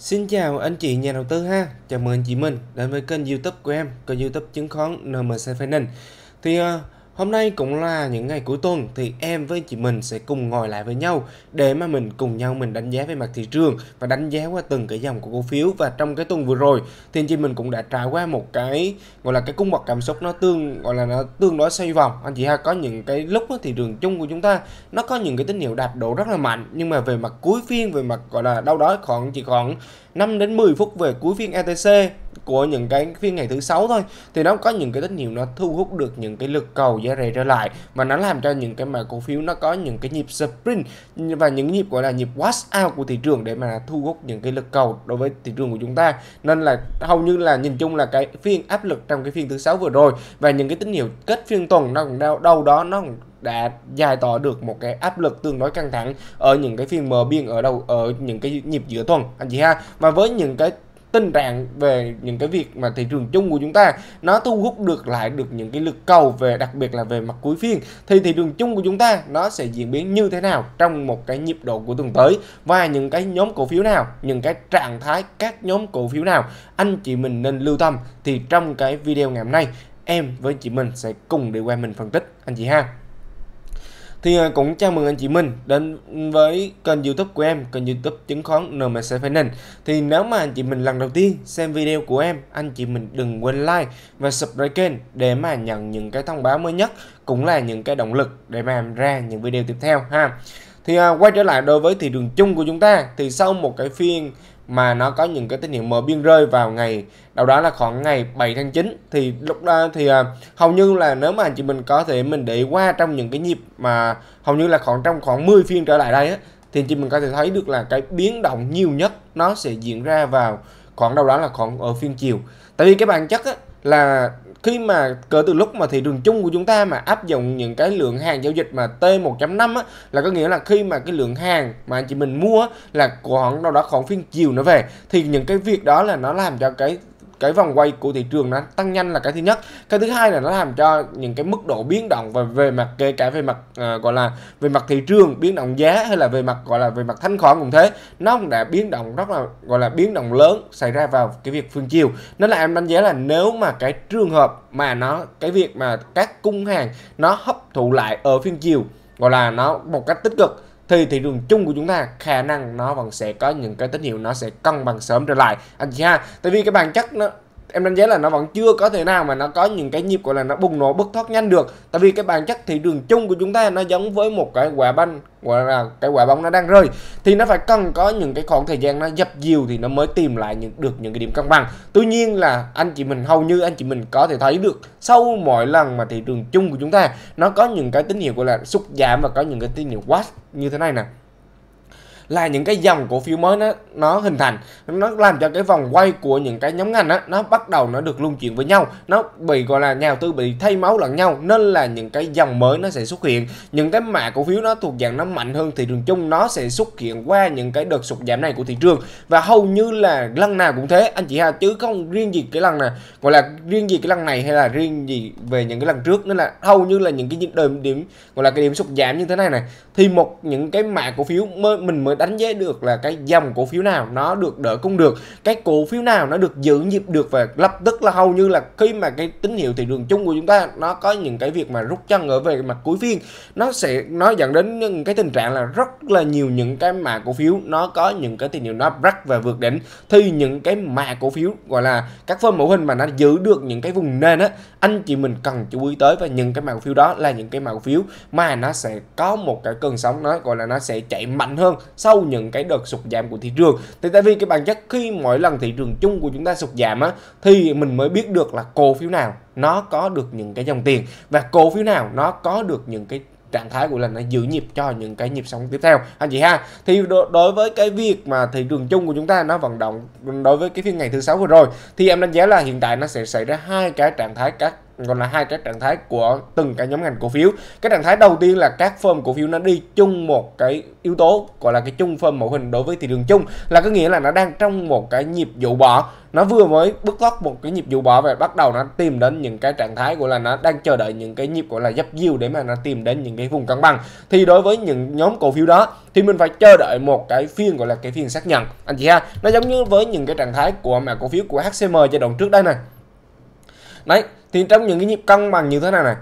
Xin chào anh chị nhà đầu tư ha, chào mừng anh chị mình đến với kênh youtube của em, kênh youtube chứng khoán NMC Finance Thì uh, Hôm nay cũng là những ngày cuối tuần thì em với chị mình sẽ cùng ngồi lại với nhau để mà mình cùng nhau mình đánh giá về mặt thị trường và đánh giá qua từng cái dòng của cổ phiếu và trong cái tuần vừa rồi thì chị mình cũng đã trải qua một cái gọi là cái cung bậc cảm xúc nó tương gọi là nó tương đối xoay vòng anh chị ha có những cái lúc đó, thị trường chung của chúng ta nó có những cái tín hiệu đạt độ rất là mạnh nhưng mà về mặt cuối phiên về mặt gọi là đâu đó khoảng chỉ còn 5 đến 10 phút về cuối phiên ETC của những cái phiên ngày thứ sáu thôi thì nó có những cái tín hiệu nó thu hút được những cái lực cầu giá rẻ trở lại và nó làm cho những cái mà cổ phiếu nó có những cái nhịp sprint và những nhịp gọi là nhịp wash out của thị trường để mà thu hút những cái lực cầu đối với thị trường của chúng ta nên là hầu như là nhìn chung là cái phiên áp lực trong cái phiên thứ sáu vừa rồi và những cái tín hiệu kết phiên tuần nó cũng đâu, đâu đó nó đã giải tỏa được một cái áp lực tương đối căng thẳng ở những cái phiên mở biên ở đầu ở những cái nhịp giữa tuần anh chị ha và với những cái tình trạng về những cái việc mà thị trường chung của chúng ta nó thu hút được lại được những cái lực cầu về đặc biệt là về mặt cuối phiên thì thị trường chung của chúng ta nó sẽ diễn biến như thế nào trong một cái nhịp độ của tuần tới và những cái nhóm cổ phiếu nào những cái trạng thái các nhóm cổ phiếu nào anh chị mình nên lưu tâm thì trong cái video ngày hôm nay em với chị mình sẽ cùng đi qua mình phân tích anh chị ha thì à, cũng chào mừng anh chị mình đến với kênh youtube của em, kênh youtube chứng khoán NMC Finance Thì nếu mà anh chị mình lần đầu tiên xem video của em, anh chị mình đừng quên like và subscribe kênh để mà nhận những cái thông báo mới nhất Cũng là những cái động lực để mà em ra những video tiếp theo ha thì à, quay trở lại đối với thị trường chung của chúng ta thì sau một cái phiên mà nó có những cái tín hiệu mở biên rơi vào ngày đầu đó là khoảng ngày 7 tháng 9 thì lúc đó thì à, hầu như là nếu mà anh chị mình có thể mình để qua trong những cái nhịp mà hầu như là khoảng trong khoảng 10 phiên trở lại đây á, thì anh chị mình có thể thấy được là cái biến động nhiều nhất nó sẽ diễn ra vào khoảng đâu đó là khoảng ở phiên chiều tại vì cái bản chất á, là khi mà kể từ lúc mà thị trường chung của chúng ta mà áp dụng những cái lượng hàng giao dịch mà T1.5 á là có nghĩa là khi mà cái lượng hàng mà anh chị mình mua là khoảng đâu đó khoảng phiên chiều nó về thì những cái việc đó là nó làm cho cái cái vòng quay của thị trường nó tăng nhanh là cái thứ nhất cái thứ hai là nó làm cho những cái mức độ biến động và về mặt kể cả về mặt à, gọi là về mặt thị trường biến động giá hay là về mặt gọi là về mặt thanh khoản cũng thế nó cũng đã biến động rất là gọi là biến động lớn xảy ra vào cái việc phương chiều nên là em đánh giá là nếu mà cái trường hợp mà nó cái việc mà các cung hàng nó hấp thụ lại ở phiên chiều gọi là nó một cách tích cực thì thị trường chung của chúng ta khả năng nó vẫn sẽ có những cái tín hiệu nó sẽ cân bằng sớm trở lại anh à, chị ha tại vì cái bản chất nó em đánh giá là nó vẫn chưa có thể nào mà nó có những cái nhịp gọi là nó bùng nổ bất thoát nhanh được tại vì cái bản chất thị trường chung của chúng ta nó giống với một cái quả banh gọi là cái quả bóng nó đang rơi thì nó phải cần có những cái khoảng thời gian nó dập dìu thì nó mới tìm lại những được những cái điểm cân bằng tuy nhiên là anh chị mình hầu như anh chị mình có thể thấy được sau mỗi lần mà thị trường chung của chúng ta nó có những cái tín hiệu gọi là sụt giảm và có những cái tín hiệu quá như thế này nè là những cái dòng cổ phiếu mới nó nó hình thành nó làm cho cái vòng quay của những cái nhóm ngành đó, nó bắt đầu nó được luân chuyển với nhau nó bị gọi là nhà đầu tư bị thay máu lẫn nhau nên là những cái dòng mới nó sẽ xuất hiện những cái mã cổ phiếu nó thuộc dạng nó mạnh hơn thị trường chung nó sẽ xuất hiện qua những cái đợt sụt giảm này của thị trường và hầu như là lần nào cũng thế anh chị ha chứ không riêng gì cái lần này gọi là riêng gì cái lần này hay là riêng gì về những cái lần trước nên là hầu như là những cái điểm, điểm gọi là cái điểm sụt giảm như thế này này thì một những cái mã cổ phiếu mới mình mới đánh giá được là cái dòng cổ phiếu nào nó được đỡ cung được cái cổ phiếu nào nó được giữ nhịp được và lập tức là hầu như là khi mà cái tín hiệu thị trường chung của chúng ta nó có những cái việc mà rút chân ở về mặt cuối phiên nó sẽ nó dẫn đến những cái tình trạng là rất là nhiều những cái mã cổ phiếu nó có những cái tín hiệu nó rắc và vượt đỉnh thì những cái mã cổ phiếu gọi là các phân mẫu hình mà nó giữ được những cái vùng nền á anh chị mình cần chú ý tới và những cái mã cổ phiếu đó là những cái mã cổ phiếu mà nó sẽ có một cái cơn sóng nó gọi là nó sẽ chạy mạnh hơn sau những cái đợt sụt giảm của thị trường thì tại vì cái bản chất khi mỗi lần thị trường chung của chúng ta sụt giảm á thì mình mới biết được là cổ phiếu nào nó có được những cái dòng tiền và cổ phiếu nào nó có được những cái trạng thái của là nó giữ nhịp cho những cái nhịp sóng tiếp theo anh chị ha thì đối với cái việc mà thị trường chung của chúng ta nó vận động đối với cái phiên ngày thứ sáu vừa rồi thì em đánh giá là hiện tại nó sẽ xảy ra hai cái trạng thái các gọi là hai cái trạng thái của từng cái nhóm ngành cổ phiếu cái trạng thái đầu tiên là các firm cổ phiếu nó đi chung một cái yếu tố gọi là cái chung firm mẫu hình đối với thị trường chung là có nghĩa là nó đang trong một cái nhịp dụ bỏ nó vừa mới bước thoát một cái nhịp dụ bỏ và bắt đầu nó tìm đến những cái trạng thái gọi là nó đang chờ đợi những cái nhịp gọi là dấp diêu để mà nó tìm đến những cái vùng cân bằng thì đối với những nhóm cổ phiếu đó thì mình phải chờ đợi một cái phiên gọi là cái phiên xác nhận anh chị ha nó giống như với những cái trạng thái của mà cổ phiếu của HCM giai đoạn trước đây này đấy thì trong những cái nhịp cân bằng như thế này này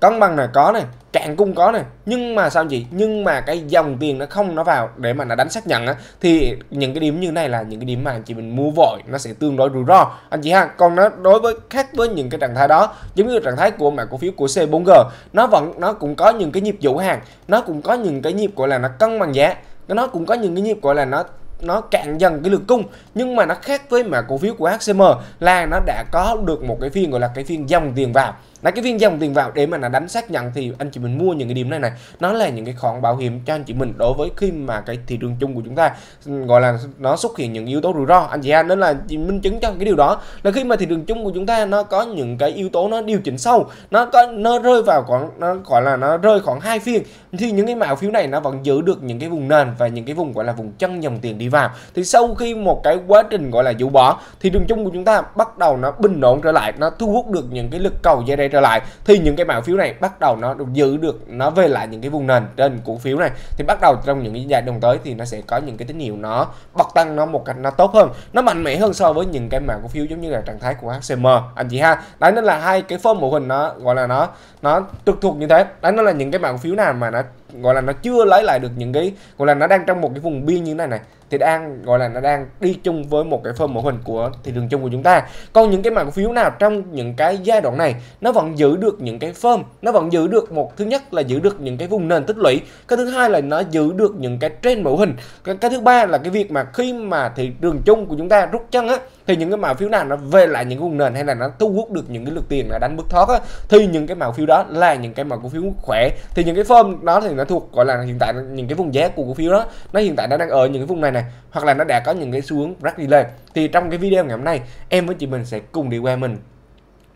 cân bằng này có này cạn cung có này nhưng mà sao chị nhưng mà cái dòng tiền nó không nó vào để mà nó đánh xác nhận á thì những cái điểm như này là những cái điểm mà anh chị mình mua vội nó sẽ tương đối rủi ro anh chị ha còn nó đối với khác với những cái trạng thái đó giống như trạng thái của mã cổ phiếu của C4G nó vẫn nó cũng có những cái nhịp dụ hàng nó cũng có những cái nhịp gọi là nó cân bằng giá nó cũng có những cái nhịp gọi là nó nó cạn dần cái lượng cung nhưng mà nó khác với mà cổ phiếu của HCM là nó đã có được một cái phiên gọi là cái phiên dòng tiền vào là cái viên dòng tiền vào để mà là đánh xác nhận thì anh chị mình mua những cái điểm này này nó là những cái khoản bảo hiểm cho anh chị mình đối với khi mà cái thị trường chung của chúng ta ừ, gọi là nó xuất hiện những yếu tố rủi ro anh chị ha nên là minh chứng cho cái điều đó là khi mà thị trường chung của chúng ta nó có những cái yếu tố nó điều chỉnh sâu nó có nó rơi vào khoảng nó gọi là nó rơi khoảng hai phiên thì những cái mạo phiếu này nó vẫn giữ được những cái vùng nền và những cái vùng gọi là vùng chân dòng tiền đi vào thì sau khi một cái quá trình gọi là dũ bỏ thì đường chung của chúng ta bắt đầu nó bình ổn trở lại nó thu hút được những cái lực cầu dây đây trở lại thì những cái mã phiếu này bắt đầu nó giữ được nó về lại những cái vùng nền trên cổ phiếu này thì bắt đầu trong những cái giai đoạn tới thì nó sẽ có những cái tín hiệu nó bật tăng nó một cách nó tốt hơn nó mạnh mẽ hơn so với những cái mã cổ phiếu giống như là trạng thái của HCM anh chị ha đấy nên là hai cái form mẫu hình nó gọi là nó nó trực thuộc như thế đấy nó là những cái mã cổ phiếu nào mà nó gọi là nó chưa lấy lại được những cái gọi là nó đang trong một cái vùng biên như thế này này thì đang gọi là nó đang đi chung với một cái form mẫu hình của thị trường chung của chúng ta còn những cái mã cổ phiếu nào trong những cái giai đoạn này nó vẫn giữ được những cái form nó vẫn giữ được một thứ nhất là giữ được những cái vùng nền tích lũy cái thứ hai là nó giữ được những cái trên mẫu hình cái, cái thứ ba là cái việc mà khi mà thị trường chung của chúng ta rút chân á thì những cái mã phiếu nào nó về lại những cái vùng nền hay là nó thu hút được những cái lượt tiền là đánh bước thoát á, thì những cái mã phiếu đó là những cái mã cổ phiếu khỏe thì những cái form đó thì nó thuộc gọi là hiện tại những cái vùng giá của cổ phiếu đó nó hiện tại nó đang ở những cái vùng này này hoặc là nó đã có những cái xu hướng rất đi lên thì trong cái video ngày hôm nay em với chị mình sẽ cùng đi qua mình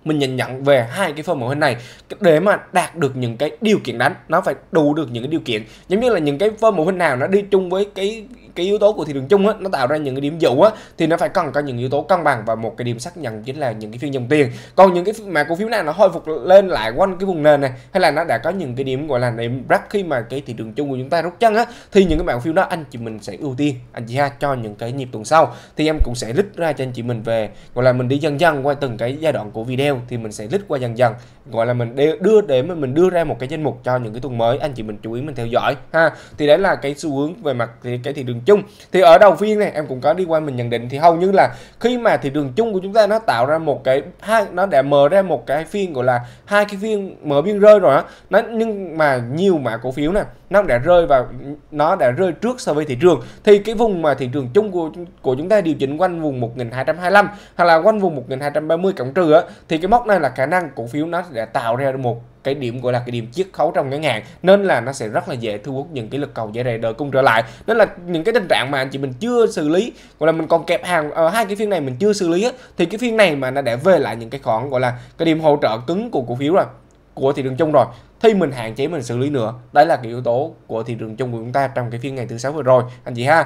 mình nhận nhận về hai cái form mẫu hình này để mà đạt được những cái điều kiện đánh nó phải đủ được những cái điều kiện giống như là những cái form mẫu hình nào nó đi chung với cái cái yếu tố của thị trường chung á, nó tạo ra những cái điểm dụ á, thì nó phải cần có những yếu tố cân bằng và một cái điểm xác nhận chính là những cái phiên dòng tiền còn những cái mà cổ phiếu nào nó hồi phục lên lại quanh cái vùng nền này hay là nó đã có những cái điểm gọi là điểm break khi mà cái thị trường chung của chúng ta rút chân á thì những cái mảng phiếu đó anh chị mình sẽ ưu tiên anh chị ha cho những cái nhịp tuần sau thì em cũng sẽ lít ra cho anh chị mình về gọi là mình đi dần dần qua từng cái giai đoạn của video thì mình sẽ lít qua dần dần gọi là mình đưa để mà mình đưa ra một cái danh mục cho những cái tuần mới anh chị mình chú ý mình theo dõi ha thì đấy là cái xu hướng về mặt cái thị trường chung thì ở đầu phiên này em cũng có đi qua mình nhận định thì hầu như là khi mà thị trường chung của chúng ta nó tạo ra một cái hai nó đã mở ra một cái phiên gọi là hai cái phiên mở biên rơi rồi á nó nhưng mà nhiều mã cổ phiếu nè nó đã rơi vào nó đã rơi trước so với thị trường thì cái vùng mà thị trường chung của của chúng ta điều chỉnh quanh vùng 1225 hoặc là quanh vùng 1230 cộng trừ á thì cái mốc này là khả năng cổ phiếu nó sẽ tạo ra một cái điểm gọi là cái điểm chiết khấu trong ngân hàng nên là nó sẽ rất là dễ thu hút những cái lực cầu giải rẻ đợi cung trở lại nên là những cái tình trạng mà anh chị mình chưa xử lý gọi là mình còn kẹp hàng ở ờ, hai cái phiên này mình chưa xử lý thì cái phiên này mà nó đã về lại những cái khoản gọi là cái điểm hỗ trợ cứng của cổ phiếu rồi của thị trường chung rồi thì mình hạn chế mình xử lý nữa đấy là cái yếu tố của thị trường chung của chúng ta trong cái phiên ngày thứ sáu vừa rồi anh chị ha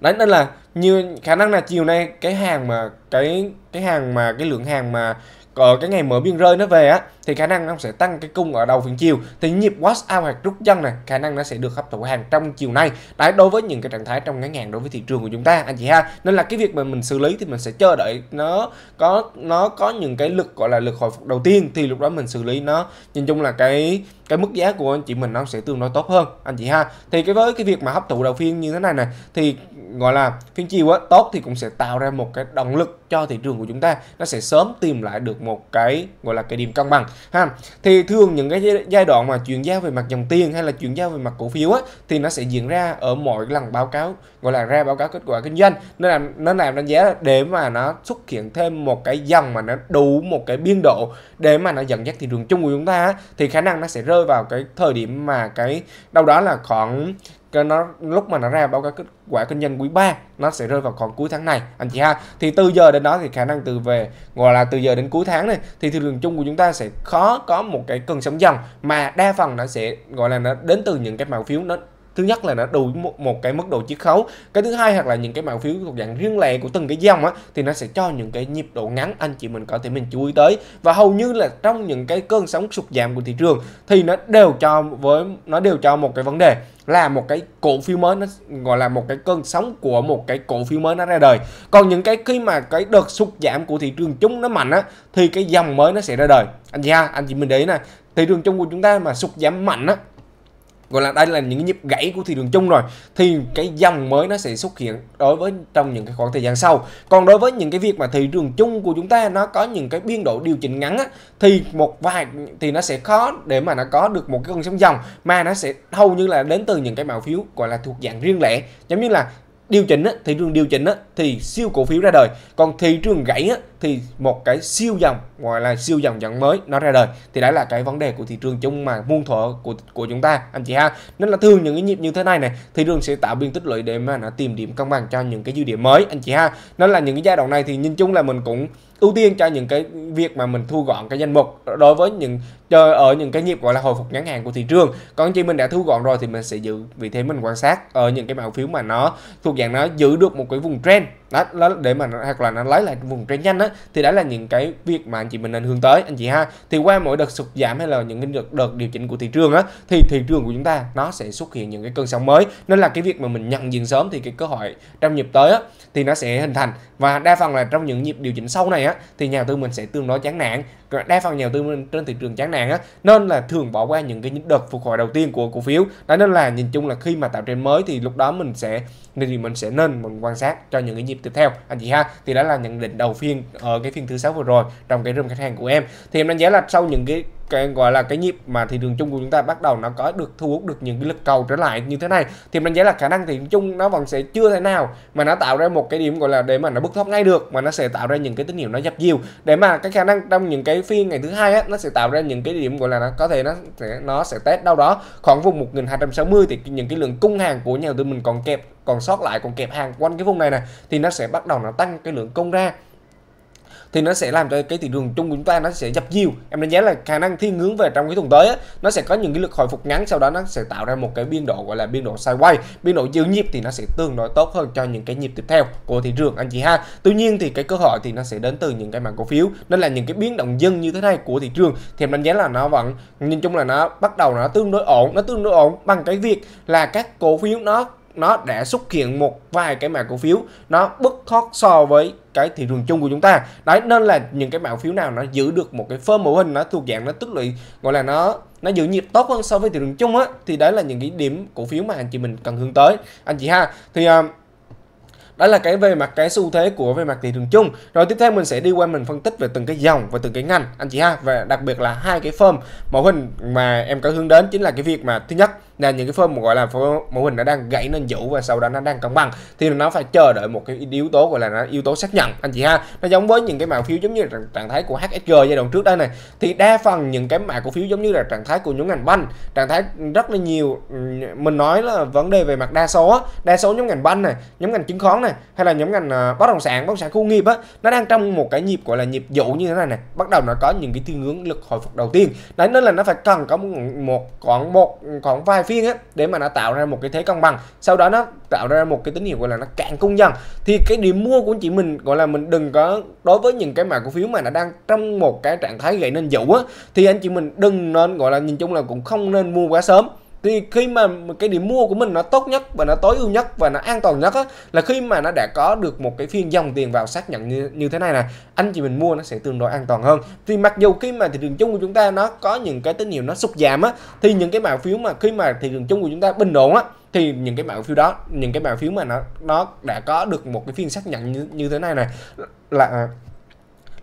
đấy nên là như khả năng là chiều nay cái hàng mà cái cái hàng mà cái lượng hàng mà ở ờ, cái ngày mở biên rơi nó về á thì khả năng nó sẽ tăng cái cung ở đầu phiên chiều thì nhịp wash out hoặc rút chân này khả năng nó sẽ được hấp thụ hàng trong chiều nay đấy đối với những cái trạng thái trong ngắn hạn đối với thị trường của chúng ta anh chị ha nên là cái việc mà mình xử lý thì mình sẽ chờ đợi nó có nó có những cái lực gọi là lực hồi phục đầu tiên thì lúc đó mình xử lý nó nhìn chung là cái cái mức giá của anh chị mình nó sẽ tương đối tốt hơn anh chị ha thì cái với cái việc mà hấp thụ đầu phiên như thế này này thì gọi là phiên chiều á tốt thì cũng sẽ tạo ra một cái động lực cho thị trường của chúng ta nó sẽ sớm tìm lại được một cái gọi là cái điểm cân bằng ha thì thường những cái giai đoạn mà chuyển giao về mặt dòng tiền hay là chuyển giao về mặt cổ phiếu á thì nó sẽ diễn ra ở mỗi lần báo cáo gọi là ra báo cáo kết quả kinh doanh nên là nó làm đánh giá để mà nó xuất hiện thêm một cái dòng mà nó đủ một cái biên độ để mà nó dẫn dắt thị trường chung của chúng ta á, thì khả năng nó sẽ rơi rơi vào cái thời điểm mà cái đâu đó là khoảng cái nó lúc mà nó ra báo cáo kết quả kinh doanh quý 3 nó sẽ rơi vào khoảng cuối tháng này anh chị ha thì từ giờ đến đó thì khả năng từ về gọi là từ giờ đến cuối tháng này thì thị trường chung của chúng ta sẽ khó có một cái cơn sóng dần mà đa phần nó sẽ gọi là nó đến từ những cái mã phiếu nó thứ nhất là nó đủ một, một cái mức độ chiết khấu cái thứ hai hoặc là những cái mã phiếu thuộc dạng riêng lẻ của từng cái dòng á thì nó sẽ cho những cái nhịp độ ngắn anh chị mình có thể mình chú ý tới và hầu như là trong những cái cơn sóng sụt giảm của thị trường thì nó đều cho với nó đều cho một cái vấn đề là một cái cổ phiếu mới nó gọi là một cái cơn sóng của một cái cổ phiếu mới nó ra đời còn những cái khi mà cái đợt sụt giảm của thị trường chung nó mạnh á thì cái dòng mới nó sẽ ra đời anh chị ha anh chị mình để ý nè thị trường chung của chúng ta mà sụt giảm mạnh á gọi là đây là những nhịp gãy của thị trường chung rồi thì cái dòng mới nó sẽ xuất hiện đối với trong những cái khoảng thời gian sau còn đối với những cái việc mà thị trường chung của chúng ta nó có những cái biên độ điều chỉnh ngắn á, thì một vài thì nó sẽ khó để mà nó có được một cái con sóng dòng mà nó sẽ hầu như là đến từ những cái mạo phiếu gọi là thuộc dạng riêng lẻ giống như là điều chỉnh á, thị trường điều chỉnh á, thì siêu cổ phiếu ra đời còn thị trường gãy á, thì một cái siêu dòng gọi là siêu dòng dẫn mới nó ra đời thì đấy là cái vấn đề của thị trường chung mà muôn thuở của của chúng ta anh chị ha nên là thường những cái nhịp như thế này này thị trường sẽ tạo biên tích lũy để mà nó tìm điểm cân bằng cho những cái dư địa mới anh chị ha nên là những cái giai đoạn này thì nhìn chung là mình cũng ưu tiên cho những cái việc mà mình thu gọn cái danh mục đối với những cho ờ, ở những cái nhịp gọi là hồi phục ngắn hạn của thị trường còn khi mình đã thu gọn rồi thì mình sẽ giữ vị thế mình quan sát ở những cái mã phiếu mà nó thuộc dạng nó giữ được một cái vùng trend đó, đó để mà hoặc là nó lấy lại vùng trên nhanh á thì đã là những cái việc mà anh chị mình nên hướng tới anh chị ha thì qua mỗi đợt sụt giảm hay là những cái đợt, đợt điều chỉnh của thị trường á thì thị trường của chúng ta nó sẽ xuất hiện những cái cơn sóng mới nên là cái việc mà mình nhận diện sớm thì cái cơ hội trong nhịp tới á thì nó sẽ hình thành và đa phần là trong những nhịp điều chỉnh sâu này á thì nhà tư mình sẽ tương đối chán nản đa phần nhà tư mình trên thị trường chán nản á nên là thường bỏ qua những cái đợt phục hồi đầu tiên của cổ phiếu đó nên là nhìn chung là khi mà tạo trên mới thì lúc đó mình sẽ nên thì mình sẽ nên mình quan sát cho những cái nhịp tiếp theo anh à, chị ha thì đó là nhận định đầu phiên ở ờ, cái phiên thứ sáu vừa rồi trong cái room khách hàng của em thì em đánh giá là sau những cái cái gọi là cái nhịp mà thị trường chung của chúng ta bắt đầu nó có được thu hút được những cái lực cầu trở lại như thế này thì mình đánh là khả năng thị trường chung nó vẫn sẽ chưa thế nào mà nó tạo ra một cái điểm gọi là để mà nó bứt thoát ngay được mà nó sẽ tạo ra những cái tín hiệu nó dập dìu để mà cái khả năng trong những cái phiên ngày thứ hai á nó sẽ tạo ra những cái điểm gọi là nó có thể nó sẽ nó sẽ test đâu đó khoảng vùng 1260 thì những cái lượng cung hàng của nhà đầu tư mình còn kẹp còn sót lại còn kẹp hàng quanh cái vùng này này thì nó sẽ bắt đầu nó tăng cái lượng cung ra thì nó sẽ làm cho cái thị trường chung của chúng ta nó sẽ dập nhiều em đánh giá là khả năng thiên hướng về trong cái tuần tới á, nó sẽ có những cái lực hồi phục ngắn sau đó nó sẽ tạo ra một cái biên độ gọi là biên độ sideways biên độ giữ nhịp thì nó sẽ tương đối tốt hơn cho những cái nhịp tiếp theo của thị trường anh chị ha tuy nhiên thì cái cơ hội thì nó sẽ đến từ những cái mảng cổ phiếu nên là những cái biến động dân như thế này của thị trường thì em đánh giá là nó vẫn nhìn chung là nó bắt đầu nó tương đối ổn nó tương đối ổn bằng cái việc là các cổ phiếu nó nó đã xuất hiện một vài cái mã cổ phiếu nó bất thoát so với cái thị trường chung của chúng ta đấy nên là những cái mã phiếu nào nó giữ được một cái form mẫu hình nó thuộc dạng nó tích lũy gọi là nó nó giữ nhịp tốt hơn so với thị trường chung á thì đấy là những cái điểm cổ phiếu mà anh chị mình cần hướng tới anh chị ha thì uh, đó là cái về mặt cái xu thế của về mặt thị trường chung rồi tiếp theo mình sẽ đi qua mình phân tích về từng cái dòng và từng cái ngành anh chị ha và đặc biệt là hai cái form mẫu hình mà em có hướng đến chính là cái việc mà thứ nhất là những cái form gọi là mô hình nó đang gãy nên dũ và sau đó nó đang cân bằng thì nó phải chờ đợi một cái yếu tố gọi là nó yếu tố xác nhận anh chị ha nó giống với những cái mã phiếu giống như là trạng thái của HSG giai đoạn trước đây này thì đa phần những cái mã cổ phiếu giống như là trạng thái của nhóm ngành banh trạng thái rất là nhiều mình nói là vấn đề về mặt đa số đa số nhóm ngành banh này nhóm ngành chứng khoán này hay là nhóm ngành ờ, bất động sản bất động sản khu nghiệp á nó đang trong một cái nhịp gọi là nhịp dũ như thế này này bắt đầu nó có những cái thiên hướng lực hồi phục đầu tiên đấy nên là nó phải cần có một khoảng một khoảng vài phiên á để mà nó tạo ra một cái thế công bằng sau đó nó tạo ra một cái tín hiệu gọi là nó cạn cung dần thì cái điểm mua của chị mình gọi là mình đừng có đối với những cái mã cổ phiếu mà nó đang trong một cái trạng thái gây nên dữ á thì anh chị mình đừng nên gọi là nhìn chung là cũng không nên mua quá sớm thì khi mà cái điểm mua của mình nó tốt nhất và nó tối ưu nhất và nó an toàn nhất á, là khi mà nó đã có được một cái phiên dòng tiền vào xác nhận như, như thế này nè anh chị mình mua nó sẽ tương đối an toàn hơn thì mặc dù khi mà thị trường chung của chúng ta nó có những cái tín hiệu nó sụt giảm á thì những cái mã phiếu mà khi mà thị trường chung của chúng ta bình ổn á thì những cái mã phiếu đó những cái mã phiếu mà nó nó đã có được một cái phiên xác nhận như, như thế này này là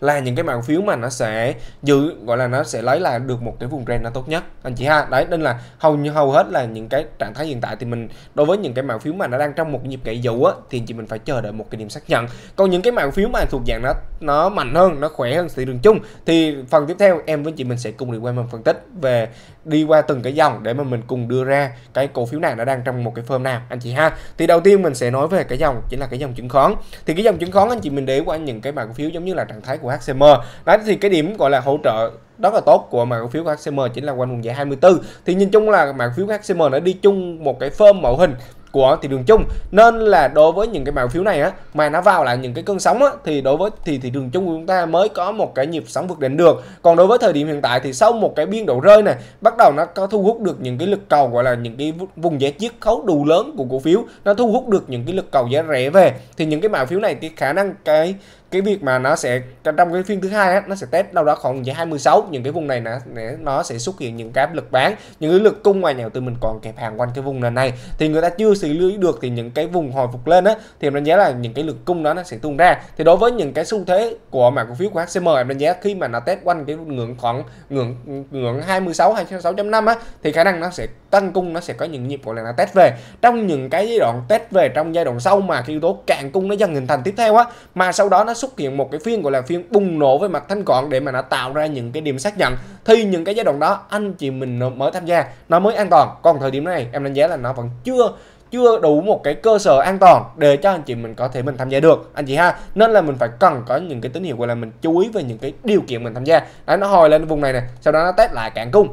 là những cái mã cổ phiếu mà nó sẽ giữ gọi là nó sẽ lấy lại được một cái vùng trend nó tốt nhất anh chị ha đấy nên là hầu như hầu hết là những cái trạng thái hiện tại thì mình đối với những cái mã phiếu mà nó đang trong một nhịp gãy dầu á thì chị mình phải chờ đợi một cái điểm xác nhận còn những cái mã phiếu mà thuộc dạng nó nó mạnh hơn nó khỏe hơn thị trường chung thì phần tiếp theo em với chị mình sẽ cùng đi qua mình phân tích về đi qua từng cái dòng để mà mình cùng đưa ra cái cổ phiếu nào nó đang trong một cái firm nào anh chị ha thì đầu tiên mình sẽ nói về cái dòng chính là cái dòng chứng khoán thì cái dòng chứng khoán anh chị mình để qua những cái mã cổ phiếu giống như là trạng thái của HCM đó thì cái điểm gọi là hỗ trợ rất là tốt của mã cổ phiếu của HCM chính là quanh vùng giá 24 thì nhìn chung là mã cổ phiếu của HCM đã đi chung một cái firm mẫu hình của thị trường chung nên là đối với những cái mã phiếu này á mà nó vào là những cái cơn sóng á thì đối với thì thị trường chung của chúng ta mới có một cái nhịp sóng vượt đỉnh được còn đối với thời điểm hiện tại thì sau một cái biên độ rơi này bắt đầu nó có thu hút được những cái lực cầu gọi là những cái vùng giá chiết khấu đủ lớn của cổ phiếu nó thu hút được những cái lực cầu giá rẻ về thì những cái mã phiếu này thì khả năng cái cái việc mà nó sẽ trong cái phiên thứ hai á, nó sẽ test đâu đó khoảng giá 26 những cái vùng này là nó sẽ xuất hiện những cái áp lực bán những cái lực cung ngoài nhà đầu tư mình còn kẹp hàng quanh cái vùng lần này thì người ta chưa xử lý được thì những cái vùng hồi phục lên á thì em đánh giá là những cái lực cung đó nó sẽ tung ra thì đối với những cái xu thế của mã cổ phiếu của HCM em đánh giá khi mà nó test quanh cái ngưỡng khoảng ngưỡng ngưỡng 26 26.5 á thì khả năng nó sẽ tăng cung nó sẽ có những nhịp gọi là nó test về trong những cái giai đoạn test về trong giai đoạn sau mà khi yếu tố cạn cung nó dần hình thành tiếp theo á mà sau đó nó xuất hiện một cái phiên gọi là phiên bùng nổ về mặt thanh gọn để mà nó tạo ra những cái điểm xác nhận thì những cái giai đoạn đó anh chị mình mới tham gia nó mới an toàn còn thời điểm này em đánh giá là nó vẫn chưa chưa đủ một cái cơ sở an toàn để cho anh chị mình có thể mình tham gia được anh chị ha nên là mình phải cần có những cái tín hiệu gọi là mình chú ý về những cái điều kiện mình tham gia đấy nó hồi lên vùng này này, sau đó nó test lại cạn cung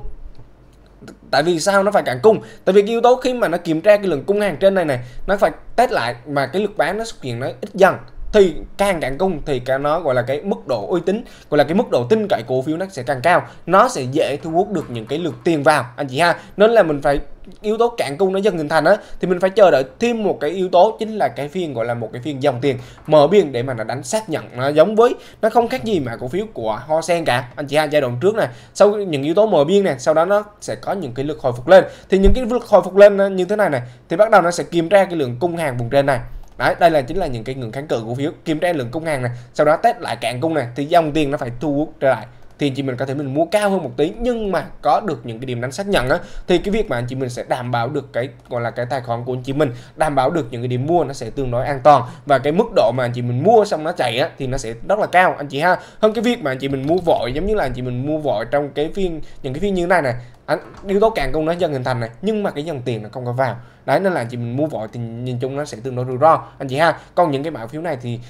tại vì sao nó phải cạn cung tại vì cái yếu tố khi mà nó kiểm tra cái lượng cung hàng trên này này nó phải test lại mà cái lực bán nó xuất hiện nó ít dần thì càng cạn cung thì càng nó gọi là cái mức độ uy tín gọi là cái mức độ tin cậy cổ phiếu nó sẽ càng cao nó sẽ dễ thu hút được những cái lượt tiền vào anh chị ha nên là mình phải yếu tố cạn cung nó dần hình thành á thì mình phải chờ đợi thêm một cái yếu tố chính là cái phiên gọi là một cái phiên dòng tiền mở biên để mà nó đánh xác nhận nó giống với nó không khác gì mà cổ phiếu của Ho Sen cả anh chị ha giai đoạn trước này sau những yếu tố mở biên này sau đó nó sẽ có những cái lực hồi phục lên thì những cái lực hồi phục lên như thế này này thì bắt đầu nó sẽ kiểm tra cái lượng cung hàng vùng trên này Đấy, đây là chính là những cái ngưỡng kháng cự cổ phiếu kiểm tra lượng cung hàng này sau đó test lại cạn cung này thì dòng tiền nó phải thu hút trở lại thì anh chị mình có thể mình mua cao hơn một tí nhưng mà có được những cái điểm đánh xác nhận á thì cái việc mà anh chị mình sẽ đảm bảo được cái gọi là cái tài khoản của anh chị mình đảm bảo được những cái điểm mua nó sẽ tương đối an toàn và cái mức độ mà anh chị mình mua xong nó chạy á thì nó sẽ rất là cao anh chị ha hơn cái việc mà anh chị mình mua vội giống như là anh chị mình mua vội trong cái phiên những cái phiên như thế này này à, yếu tố càng cung nó dần hình thành này nhưng mà cái dòng tiền nó không có vào đấy nên là chị mình mua vội thì nhìn chung nó sẽ tương đối rủi ro anh chị ha còn những cái mã phiếu này thì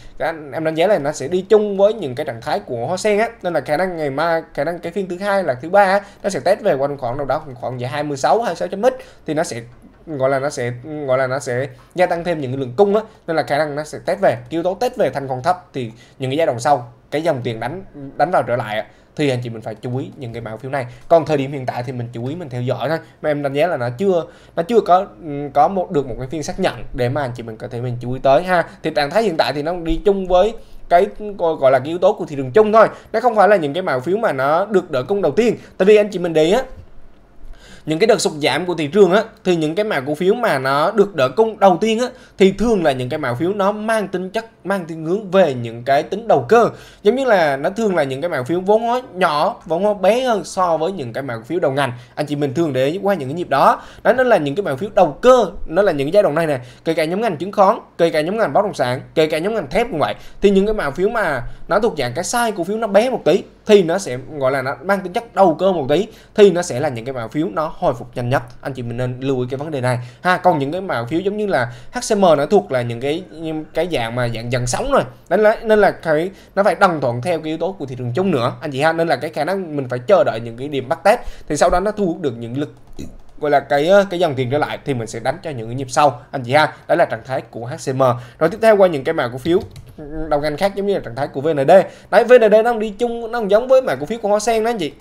em đánh giá là nó sẽ đi chung với những cái trạng thái của hoa sen á nên là khả năng ngày mai khả năng cái phiên thứ hai là thứ ba nó sẽ test về quanh khoảng đâu đó khoảng về 26 26 chấm ít thì nó sẽ gọi là nó sẽ gọi là nó sẽ gia tăng thêm những cái lượng cung á nên là khả năng nó sẽ test về yếu tố test về thành còn thấp thì những cái giai đoạn sau cái dòng tiền đánh đánh vào trở lại thì anh chị mình phải chú ý những cái mã phiếu này còn thời điểm hiện tại thì mình chú ý mình theo dõi thôi mà em đánh giá là nó chưa nó chưa có ừ, có một được một cái phiên xác nhận để mà anh chị mình có thể mình chú ý tới ha thì trạng thái hiện tại thì nó đi chung với cái gọi là cái yếu tố của thị trường chung thôi nó không phải là những cái mã phiếu mà nó được đỡ cung đầu tiên tại vì anh chị mình để ý á những cái đợt sụt giảm của thị trường á thì những cái mã cổ phiếu mà nó được đỡ cung đầu tiên á thì thường là những cái mã phiếu nó mang tính chất mang tiếng hướng về những cái tính đầu cơ giống như là nó thường là những cái mã phiếu vốn hóa nhỏ vốn hóa bé hơn so với những cái mã phiếu đầu ngành anh chị mình thường để qua những cái nhịp đó đó nó là những cái mã phiếu đầu cơ nó là những cái giai đoạn này này kể cả nhóm ngành chứng khoán kể cả nhóm ngành bất động sản kể cả nhóm ngành thép cũng vậy thì những cái mã phiếu mà nó thuộc dạng cái size cổ phiếu nó bé một tí thì nó sẽ gọi là nó mang tính chất đầu cơ một tí thì nó sẽ là những cái mã phiếu nó hồi phục nhanh nhất anh chị mình nên lưu ý cái vấn đề này ha còn những cái mã phiếu giống như là HCM nó thuộc là những cái những cái dạng mà dạng dần sóng rồi nên là nên là phải nó phải đồng thuận theo cái yếu tố của thị trường chung nữa anh chị ha nên là cái khả năng mình phải chờ đợi những cái điểm bắt test thì sau đó nó thu hút được những lực gọi là cái ờ, cái dòng tiền trở lại thì mình sẽ đánh cho những nhịp sau anh chị ha đó là trạng thái của HCM rồi tiếp theo qua những cái mã cổ phiếu đầu ngành khác giống như là trạng thái của VND đấy VND nó đi chung nó giống với mã cổ phiếu của Hoa Sen đó anh chị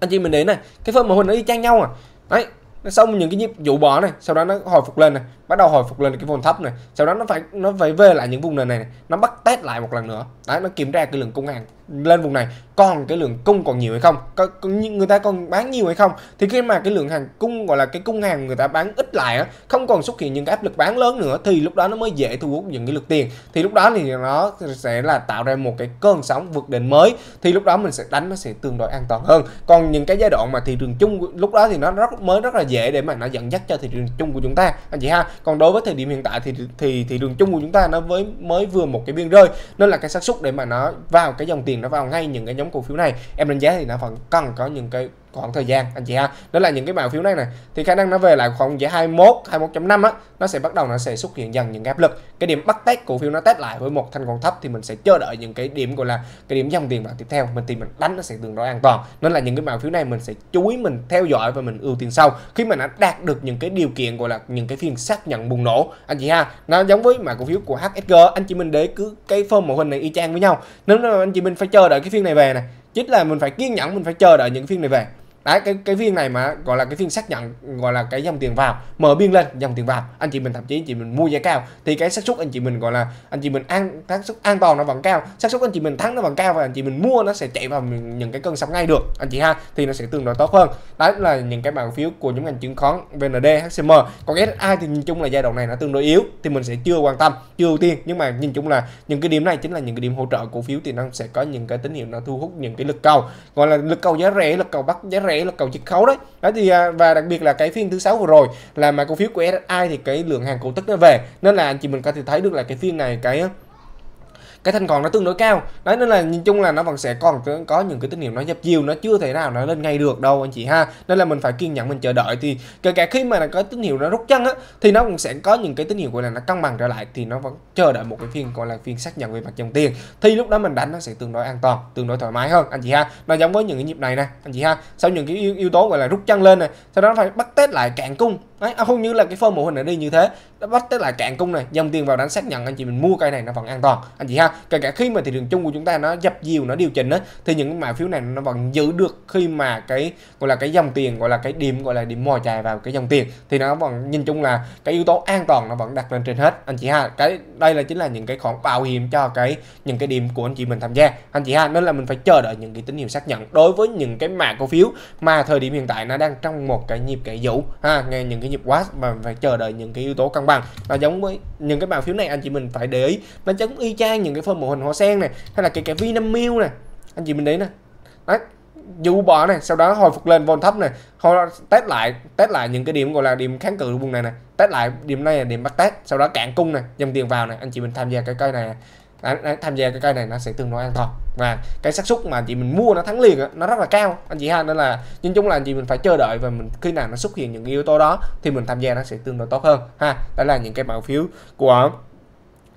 anh chị mình đến này cái phần màu hình nó đi chang nhau à đấy nó xong những cái nhịp dụ bỏ này sau đó nó hồi phục lên này bắt đầu hồi phục lên cái vùng thấp này sau đó nó phải nó phải về lại những vùng nền này, này nó bắt test lại một lần nữa đấy nó kiểm tra cái lượng cung hàng lên vùng này còn cái lượng cung còn nhiều hay không có, có người ta còn bán nhiều hay không thì khi mà cái lượng hàng cung gọi là cái cung hàng người ta bán ít lại á không còn xuất hiện những cái áp lực bán lớn nữa thì lúc đó nó mới dễ thu hút những cái lực tiền thì lúc đó thì nó sẽ là tạo ra một cái cơn sóng vượt đỉnh mới thì lúc đó mình sẽ đánh nó sẽ tương đối an toàn hơn còn những cái giai đoạn mà thị trường chung lúc đó thì nó rất mới rất là dễ để mà nó dẫn dắt cho thị trường chung của chúng ta anh chị ha còn đối với thời điểm hiện tại thì thì thị trường chung của chúng ta nó với mới vừa một cái biên rơi nên là cái xác suất để mà nó vào cái dòng tiền tiền nó vào ngay những cái nhóm cổ phiếu này em đánh giá thì nó vẫn cần có những cái khoảng thời gian anh chị ha đó là những cái mã phiếu này này thì khả năng nó về lại khoảng giá 21 21.5 á nó sẽ bắt đầu nó sẽ xuất hiện dần những áp lực cái điểm bắt test cổ phiếu nó test lại với một thanh còn thấp thì mình sẽ chờ đợi những cái điểm gọi là cái điểm dòng tiền vào tiếp theo mình tìm mình đánh nó sẽ tương đối an toàn nên là những cái mã phiếu này mình sẽ chú ý mình theo dõi và mình ưu tiên sau khi mà nó đạt được những cái điều kiện gọi là những cái phiên xác nhận bùng nổ anh chị ha nó giống với mã cổ phiếu của HSG anh chị mình để cứ cái form màu hình này y chang với nhau nếu anh chị mình phải chờ đợi cái phiên này về này chính là mình phải kiên nhẫn mình phải chờ đợi những phiên này về đấy cái cái phiên này mà gọi là cái phiên xác nhận gọi là cái dòng tiền vào mở biên lên dòng tiền vào anh chị mình thậm chí anh chị mình mua giá cao thì cái xác suất anh chị mình gọi là anh chị mình an xác suất an toàn nó vẫn cao xác suất anh chị mình thắng nó vẫn cao và anh chị mình mua nó sẽ chạy vào những cái cơn sóng ngay được anh chị ha thì nó sẽ tương đối tốt hơn đấy là những cái mã cổ phiếu của những ngành chứng khoán VND HCM còn SSI thì nhìn chung là giai đoạn này nó tương đối yếu thì mình sẽ chưa quan tâm chưa ưu tiên nhưng mà nhìn chung là những cái điểm này chính là những cái điểm hỗ trợ cổ phiếu thì nó sẽ có những cái tín hiệu nó thu hút những cái lực cầu gọi là lực cầu giá rẻ lực cầu bắt giá rẻ rẻ là cầu chiết khấu đấy đó thì à, và đặc biệt là cái phiên thứ sáu vừa rồi là mà cổ phiếu của SSI thì cái lượng hàng cổ tức nó về nên là anh chị mình có thể thấy được là cái phiên này cái cái thanh còn nó tương đối cao đấy nên là nhìn chung là nó vẫn sẽ còn có những cái tín hiệu nó dập dìu nó chưa thể nào nó lên ngay được đâu anh chị ha nên là mình phải kiên nhẫn mình chờ đợi thì kể cả khi mà là có tín hiệu nó rút chân á thì nó cũng sẽ có những cái tín hiệu gọi là nó cân bằng trở lại thì nó vẫn chờ đợi một cái phiên gọi là phiên xác nhận về mặt dòng tiền thì lúc đó mình đánh nó sẽ tương đối an toàn tương đối thoải mái hơn anh chị ha nó giống với những cái nhịp này nè anh chị ha sau những cái yếu, yếu tố gọi là rút chân lên này sau đó nó phải bắt test lại cạn cung đấy à, không như là cái form mẫu hình ở đây như thế bắt tới lại cạn cung này dòng tiền vào đánh xác nhận anh chị mình mua cây này nó vẫn an toàn anh chị ha kể cả khi mà thị trường chung của chúng ta nó dập dìu nó điều chỉnh á thì những mã phiếu này nó vẫn giữ được khi mà cái gọi là cái dòng tiền gọi là cái điểm gọi là điểm mò chài vào cái dòng tiền thì nó vẫn nhìn chung là cái yếu tố an toàn nó vẫn đặt lên trên hết anh chị ha cái đây là chính là những cái khoản bảo hiểm cho cái những cái điểm của anh chị mình tham gia anh chị ha nên là mình phải chờ đợi những cái tín hiệu xác nhận đối với những cái mã cổ phiếu mà thời điểm hiện tại nó đang trong một cái nhịp cái dũ ha nghe những cái nhịp quá mà phải chờ đợi những cái yếu tố cân bằng bằng nó giống với những cái bàn phiếu này anh chị mình phải để ý nó giống y chang những cái phân mô hình hoa sen này hay là kể cả Vinamilk này anh chị mình đấy nè đấy dù bỏ này sau đó hồi phục lên vol thấp này hồi test lại test lại những cái điểm gọi là điểm kháng cự vùng này này test lại điểm này là điểm bắt test sau đó cạn cung này dòng tiền vào này anh chị mình tham gia cái cây này tham gia cái cây này nó sẽ tương đối an toàn và cái xác suất mà anh chị mình mua nó thắng liền đó, nó rất là cao anh chị ha nên là nhìn chung là anh chị mình phải chờ đợi và mình khi nào nó xuất hiện những yếu tố đó thì mình tham gia nó sẽ tương đối tốt hơn ha đó là những cái mã phiếu của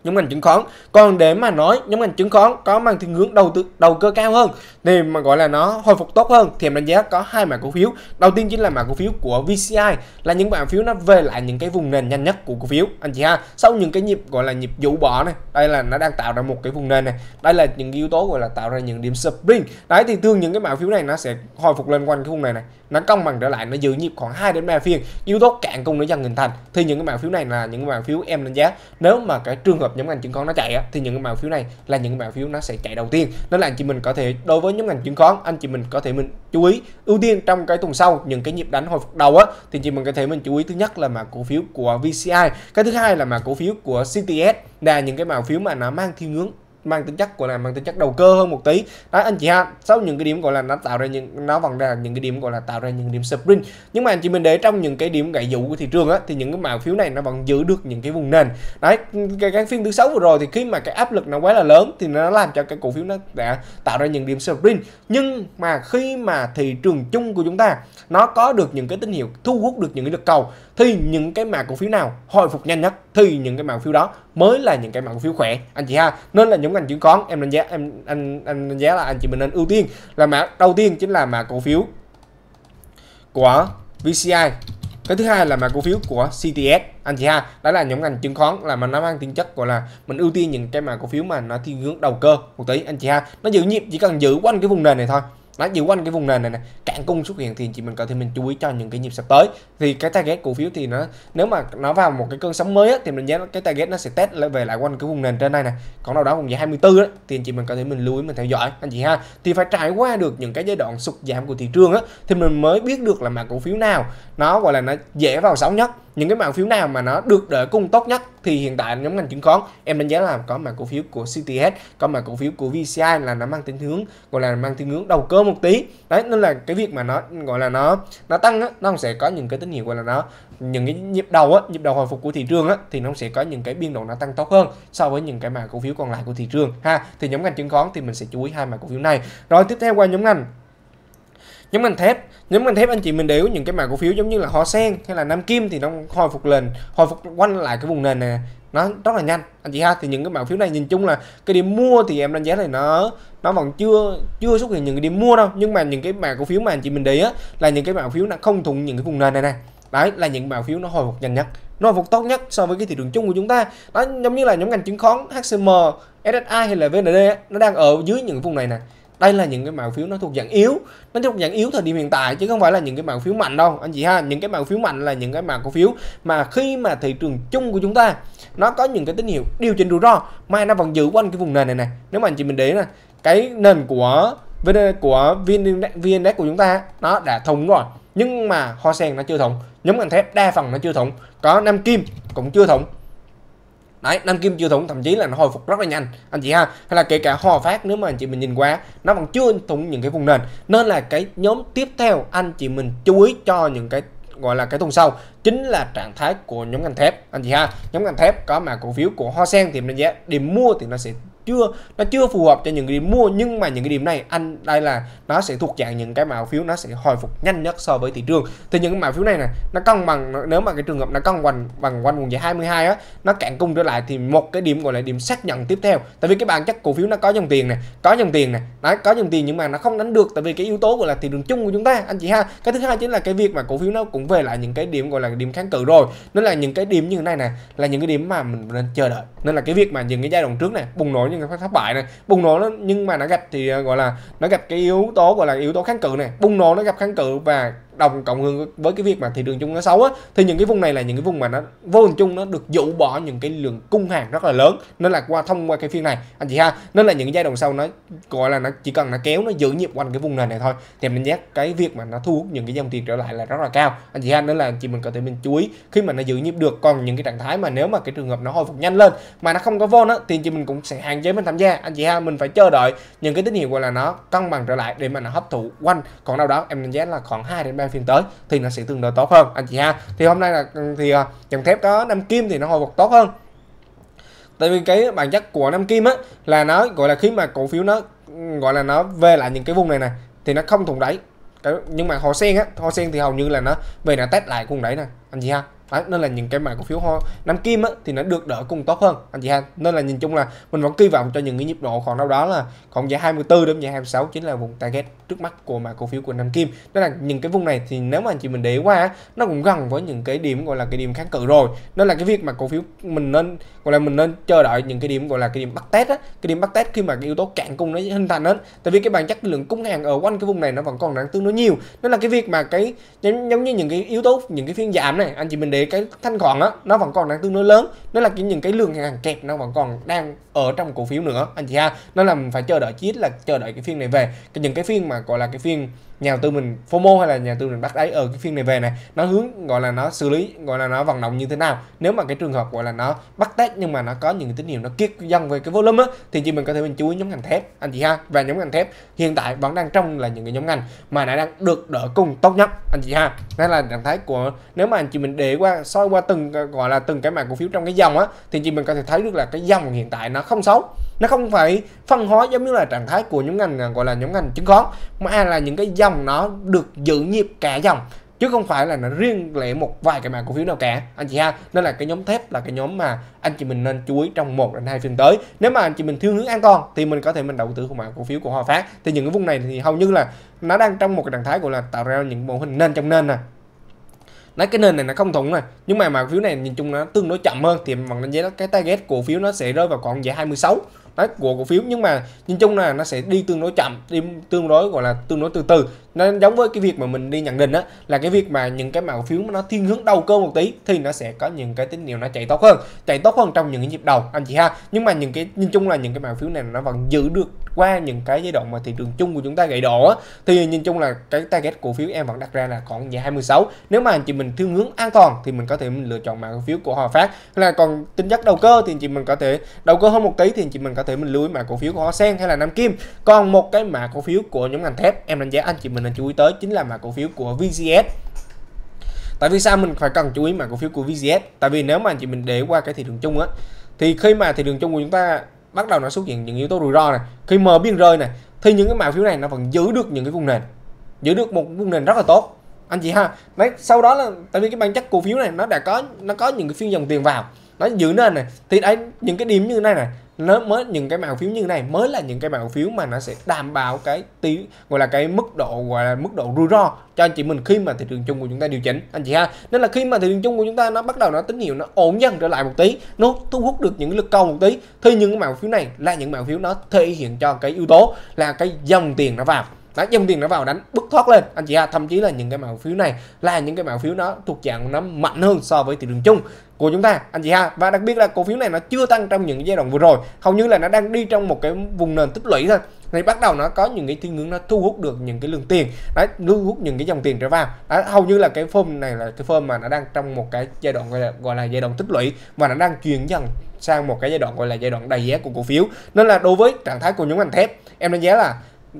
nhóm ngành chứng khoán còn để mà nói nhóm ngành chứng khoán có mang thiên hướng đầu tư đầu cơ cao hơn để mà gọi là nó hồi phục tốt hơn thì em đánh giá có hai mã cổ phiếu đầu tiên chính là mã cổ phiếu của VCI là những mã phiếu nó về lại những cái vùng nền nhanh nhất của cổ phiếu anh chị ha sau những cái nhịp gọi là nhịp rũ bỏ này đây là nó đang tạo ra một cái vùng nền này đây là những yếu tố gọi là tạo ra những điểm spring đấy thì thường những cái mã phiếu này nó sẽ hồi phục lên quanh cái vùng này này nó công bằng trở lại nó giữ nhịp khoảng 2 đến 3 phiên yếu tố cạn cung nó dần hình thành thì những cái mã phiếu này là những cái mã phiếu em đánh giá nếu mà cái trường hợp nhóm ngành chứng khoán nó chạy á, thì những cái mã phiếu này là những cái mã phiếu nó sẽ chạy đầu tiên nên là anh chị mình có thể đối với với nhóm ngành chứng khoán anh chị mình có thể mình chú ý ưu tiên trong cái tuần sau những cái nhịp đánh hồi phục đầu á thì chị mình có thể mình chú ý thứ nhất là mã cổ phiếu của VCI cái thứ hai là mã cổ phiếu của CTS là những cái mã phiếu mà nó mang thiên hướng mang tính chất gọi là mang tính chất đầu cơ hơn một tí đó anh chị ha sau những cái điểm gọi là nó tạo ra những nó vẫn là những cái điểm gọi là tạo ra những điểm spring nhưng mà anh chị mình để trong những cái điểm gãy dụ của thị trường á thì những cái mã phiếu này nó vẫn giữ được những cái vùng nền đấy cái, cái phiên thứ sáu vừa rồi thì khi mà cái áp lực nó quá là lớn thì nó làm cho cái cổ phiếu nó đã tạo ra những điểm spring nhưng mà khi mà thị trường chung của chúng ta nó có được những cái tín hiệu thu hút được những cái lực cầu thì những cái mã cổ phiếu nào hồi phục nhanh nhất thì những cái mã cổ phiếu đó mới là những cái mã cổ phiếu khỏe anh chị ha nên là nhóm ngành chứng khoán em đánh giá em anh anh đánh giá là anh chị mình nên ưu tiên là mã đầu tiên chính là mã cổ phiếu của VCI cái thứ hai là mã cổ phiếu của CTS anh chị ha đó là nhóm ngành chứng khoán là mà nó mang tính chất gọi là mình ưu tiên những cái mã cổ phiếu mà nó thiên hướng đầu cơ một tí anh chị ha nó giữ nhịp chỉ cần giữ quanh cái vùng nền này thôi đó giữa quanh cái vùng nền này này cạn cung xuất hiện thì chị mình có thể mình chú ý cho những cái nhịp sắp tới thì cái target cổ phiếu thì nó nếu mà nó vào một cái cơn sóng mới á, thì mình nhớ cái target nó sẽ test lại về lại quanh cái vùng nền trên này này còn đâu đó vùng giá 24 á, thì anh chị mình có thể mình lưu ý mình theo dõi anh chị ha thì phải trải qua được những cái giai đoạn sụt giảm của thị trường á, thì mình mới biết được là mã cổ phiếu nào nó gọi là nó dễ vào sóng nhất những cái mảng phiếu nào mà nó được đợi cung tốt nhất thì hiện tại nhóm ngành chứng khoán em đánh giá là có mã cổ phiếu của CTS có mã cổ phiếu của VCI là nó mang tính hướng gọi là mang tính hướng đầu cơ một tí đấy nên là cái việc mà nó gọi là nó nó tăng á, nó sẽ có những cái tín hiệu gọi là nó những cái nhịp đầu á, nhịp đầu hồi phục của thị trường á, thì nó sẽ có những cái biên độ nó tăng tốt hơn so với những cái mã cổ phiếu còn lại của thị trường ha thì nhóm ngành chứng khoán thì mình sẽ chú ý hai mã cổ phiếu này rồi tiếp theo qua nhóm ngành nhóm ngành thép nhóm ngành thép anh chị mình đều những cái mã cổ phiếu giống như là hoa sen hay là nam kim thì nó hồi phục lên hồi phục quanh lại cái vùng nền này nó rất là nhanh anh chị ha thì những cái mã phiếu này nhìn chung là cái điểm mua thì em đánh giá này nó nó vẫn chưa chưa xuất hiện những cái điểm mua đâu nhưng mà những cái mã cổ phiếu mà anh chị mình để á là những cái mã phiếu nó không thủng những cái vùng nền này này đấy là những mã phiếu nó hồi phục nhanh nhất nó hồi phục tốt nhất so với cái thị trường chung của chúng ta đó giống như là nhóm ngành chứng khoán HCM SSI hay là VND nó đang ở dưới những vùng này này đây là những cái mã phiếu nó thuộc dạng yếu nó thuộc dạng yếu thời điểm hiện tại chứ không phải là những cái mã phiếu mạnh đâu anh chị ha những cái mã phiếu mạnh là những cái mã cổ phiếu mà khi mà thị trường chung của chúng ta nó có những cái tín hiệu điều chỉnh rủi ro mai nó vẫn giữ quanh cái vùng nền này này nếu mà anh chị mình để này, cái nền của vn của VN, VNX của chúng ta nó đã thống rồi nhưng mà hoa sen nó chưa thống, nhóm ngành thép đa phần nó chưa thống, có nam kim cũng chưa thống đấy nam kim chưa thủng thậm chí là nó hồi phục rất là nhanh anh chị ha hay là kể cả hòa phát nếu mà anh chị mình nhìn qua nó vẫn chưa thủng những cái vùng nền nên là cái nhóm tiếp theo anh chị mình chú ý cho những cái gọi là cái tuần sau chính là trạng thái của nhóm ngành thép anh chị ha nhóm ngành thép có mà cổ phiếu của hoa sen thì mình giá điểm mua thì nó sẽ chưa nó chưa phù hợp cho những cái điểm mua nhưng mà những cái điểm này anh đây là nó sẽ thuộc dạng những cái mã phiếu nó sẽ hồi phục nhanh nhất so với thị trường thì những cái mã phiếu này này nó cân bằng nếu mà cái trường hợp nó cân bằng bằng quanh vùng giá 22 á nó cạn cung trở lại thì một cái điểm gọi là điểm xác nhận tiếp theo tại vì cái bản chất cổ phiếu nó có dòng tiền này có dòng tiền này nó có dòng tiền nhưng mà nó không đánh được tại vì cái yếu tố gọi là thị trường chung của chúng ta anh chị ha cái thứ hai chính là cái việc mà cổ phiếu nó cũng về lại những cái điểm gọi là điểm kháng cự rồi nó là những cái điểm như thế này này là những cái điểm mà mình nên chờ đợi nên là cái việc mà những cái giai đoạn trước này bùng nổ nhưng nó thất bại này bùng nổ nó nhưng mà nó gặp thì à, gọi là nó gặp cái yếu tố gọi là yếu tố kháng cự này bùng nổ nó gặp kháng cự và đồng cộng hưởng với cái việc mà thị trường chung nó xấu á thì những cái vùng này là những cái vùng mà nó vô hình chung nó được dụ bỏ những cái lượng cung hàng rất là lớn nên là qua thông qua cái phiên này anh chị ha nên là những giai đoạn sau nó gọi là nó chỉ cần nó kéo nó giữ nhịp quanh cái vùng này này thôi thì mình đánh cái việc mà nó thu hút những cái dòng tiền trở lại là rất là cao anh chị ha nên là anh chị mình có thể mình chú ý khi mà nó giữ nhịp được còn những cái trạng thái mà nếu mà cái trường hợp nó hồi phục nhanh lên mà nó không có vol á thì anh chị mình cũng sẽ hạn chế mình tham gia anh chị ha mình phải chờ đợi những cái tín hiệu gọi là nó cân bằng trở lại để mà nó hấp thụ quanh còn đâu đó em đánh giá là khoảng 2 đến 3 đang phiên tới thì nó sẽ tương đối tốt hơn anh chị ha thì hôm nay là ừ, thì à, dòng thép có năm kim thì nó hồi phục tốt hơn tại vì cái bản chất của năm kim á là nó gọi là khi mà cổ phiếu nó ừ, gọi là nó về lại những cái vùng này này thì nó không thùng đáy nhưng mà hồ sen á hồ sen thì hầu như là nó về nó test lại vùng đáy này anh chị ha Đấy, nên là những cái mã cổ phiếu ho Nam kim á, thì nó được đỡ cùng tốt hơn anh chị ha nên là nhìn chung là mình vẫn kỳ vọng cho những cái nhịp độ khoảng đâu đó là khoảng giá 24 đến giá 26 chính là vùng target trước mắt của mã cổ phiếu của Nam kim đó là những cái vùng này thì nếu mà anh chị mình để qua nó cũng gần với những cái điểm gọi là cái điểm kháng cự rồi nên là cái việc mà cổ phiếu mình nên gọi là mình nên chờ đợi những cái điểm gọi là cái điểm bắt test á cái điểm bắt test khi mà cái yếu tố cạn cung nó hình thành á tại vì cái bản chất lượng cung hàng ở quanh cái vùng này nó vẫn còn đang tương đối nhiều nên là cái việc mà cái giống như những cái yếu tố những cái phiên giảm này anh chị mình để cái thanh khoản á nó vẫn còn đang tương đối lớn nó là những cái lượng hàng kẹp nó vẫn còn đang ở trong cổ phiếu nữa anh chị ha nó làm phải chờ đợi chiết là chờ đợi cái phiên này về cái những cái phiên mà gọi là cái phiên nhà đầu tư mình FOMO hay là nhà đầu tư mình bắt đáy ở ờ, cái phiên này về này nó hướng gọi là nó xử lý gọi là nó vận động như thế nào nếu mà cái trường hợp gọi là nó bắt test nhưng mà nó có những tín hiệu nó kiết dân về cái volume á thì chị mình có thể mình chú ý nhóm ngành thép anh chị ha và nhóm ngành thép hiện tại vẫn đang trong là những cái nhóm ngành mà đã đang được đỡ cùng tốt nhất anh chị ha nên là trạng thái của nếu mà anh chị mình để qua soi qua từng gọi là từng cái mã cổ phiếu trong cái dòng á thì chị mình có thể thấy được là cái dòng hiện tại nó không xấu nó không phải phân hóa giống như là trạng thái của những ngành à, gọi là nhóm ngành chứng khoán mà là những cái dòng nó được giữ nhịp cả dòng chứ không phải là nó riêng lẻ một vài cái mã cổ phiếu nào cả anh chị ha nên là cái nhóm thép là cái nhóm mà anh chị mình nên chú ý trong một đến hai phiên tới nếu mà anh chị mình thương hướng an toàn thì mình có thể mình đầu tư vào mã cổ phiếu của Hòa Phát thì những cái vùng này thì hầu như là nó đang trong một cái trạng thái gọi là tạo ra những mô hình nền trong nền này nói cái nền này nó không thủng này nhưng mà mã cổ phiếu này nhìn chung nó tương đối chậm hơn thì bằng đánh giá cái target cổ phiếu nó sẽ rơi vào khoảng giá 26 đấy của cổ phiếu nhưng mà nhìn chung là nó sẽ đi tương đối chậm đi tương đối gọi là tương đối từ từ nó giống với cái việc mà mình đi nhận định á là cái việc mà những cái mã cổ phiếu nó thiên hướng đầu cơ một tí thì nó sẽ có những cái tín hiệu nó chạy tốt hơn chạy tốt hơn trong những cái nhịp đầu anh chị ha nhưng mà những cái nhìn chung là những cái mã cổ phiếu này nó vẫn giữ được qua những cái giai đoạn mà thị trường chung của chúng ta gãy đổ thì nhìn chung là cái target cổ phiếu em vẫn đặt ra là còn nhà 26 nếu mà anh chị mình thương hướng an toàn thì mình có thể mình lựa chọn mã cổ phiếu của Hòa Phát hay là còn tính chất đầu cơ thì anh chị mình có thể đầu cơ hơn một tí thì anh chị mình có thể mình lưu ý mã cổ phiếu của Hoa Sen hay là Nam Kim còn một cái mã cổ phiếu của nhóm ngành thép em đánh giá anh chị mình nên chú ý tới chính là mã cổ phiếu của VGS tại vì sao mình phải cần chú ý mã cổ phiếu của VGS tại vì nếu mà anh chị mình để qua cái thị trường chung á thì khi mà thị trường chung của chúng ta bắt đầu nó xuất hiện những yếu tố rủi ro này khi m biên rơi này thì những cái mã phiếu này nó vẫn giữ được những cái vùng nền giữ được một vùng nền rất là tốt anh chị ha đấy sau đó là tại vì cái bản chất cổ phiếu này nó đã có nó có những cái phiên dòng tiền vào nó giữ nền này thì đấy những cái điểm như thế này này nó mới những cái mã cổ phiếu như này mới là những cái mã cổ phiếu mà nó sẽ đảm bảo cái tí gọi là cái mức độ gọi là mức độ rủi ro cho anh chị mình khi mà thị trường chung của chúng ta điều chỉnh anh chị ha nên là khi mà thị trường chung của chúng ta nó bắt đầu nó tín hiệu nó ổn dần trở lại một tí nó thu hút được những lực cầu một tí thì những mã cổ phiếu này là những mã cổ phiếu nó thể hiện cho cái yếu tố là cái dòng tiền nó vào đã dòng tiền nó vào đánh bứt thoát lên anh chị ha thậm chí là những cái mã phiếu này là những cái mã phiếu nó thuộc dạng nó mạnh hơn so với thị trường chung của chúng ta anh chị ha và đặc biệt là cổ phiếu này nó chưa tăng trong những giai đoạn vừa rồi hầu như là nó đang đi trong một cái vùng nền tích lũy thôi thì bắt đầu nó có những cái thiên hướng nó thu hút được những cái lượng tiền đấy thu hút những cái dòng tiền trở vào đấy, hầu như là cái phơm này là cái phơm mà nó đang trong một cái giai đoạn gọi là, gọi là giai đoạn tích lũy và nó đang chuyển dần sang một cái giai đoạn gọi là giai đoạn đầy giá của cổ phiếu nên là đối với trạng thái của nhóm ngành thép em đánh giá là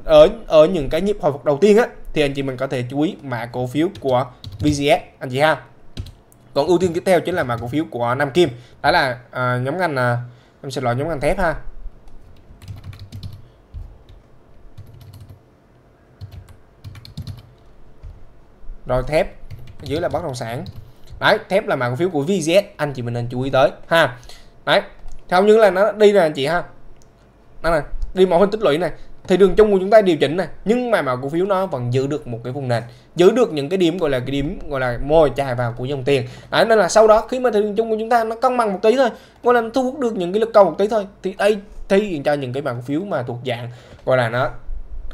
ở ở những cái nhịp hồi phục đầu tiên á thì anh chị mình có thể chú ý mã cổ phiếu của VGS anh chị ha còn ưu tiên tiếp theo chính là mã cổ phiếu của Nam Kim đó là à, nhóm ngành à, em xin lỗi nhóm ngành thép ha rồi thép dưới là bất động sản đấy thép là mã cổ phiếu của VGS anh chị mình nên chú ý tới ha đấy theo như là nó đi nè anh chị ha đây này đi mẫu hình tích lũy này thì đường chung của chúng ta điều chỉnh này nhưng mà mà cổ phiếu nó vẫn giữ được một cái vùng nền giữ được những cái điểm gọi là cái điểm gọi là mồi chài vào của dòng tiền đấy, nên là sau đó khi mà thị trường chung của chúng ta nó cân bằng một tí thôi gọi là thu hút được những cái lực cầu một tí thôi thì đây thi cho những cái bàn cổ phiếu mà thuộc dạng gọi là nó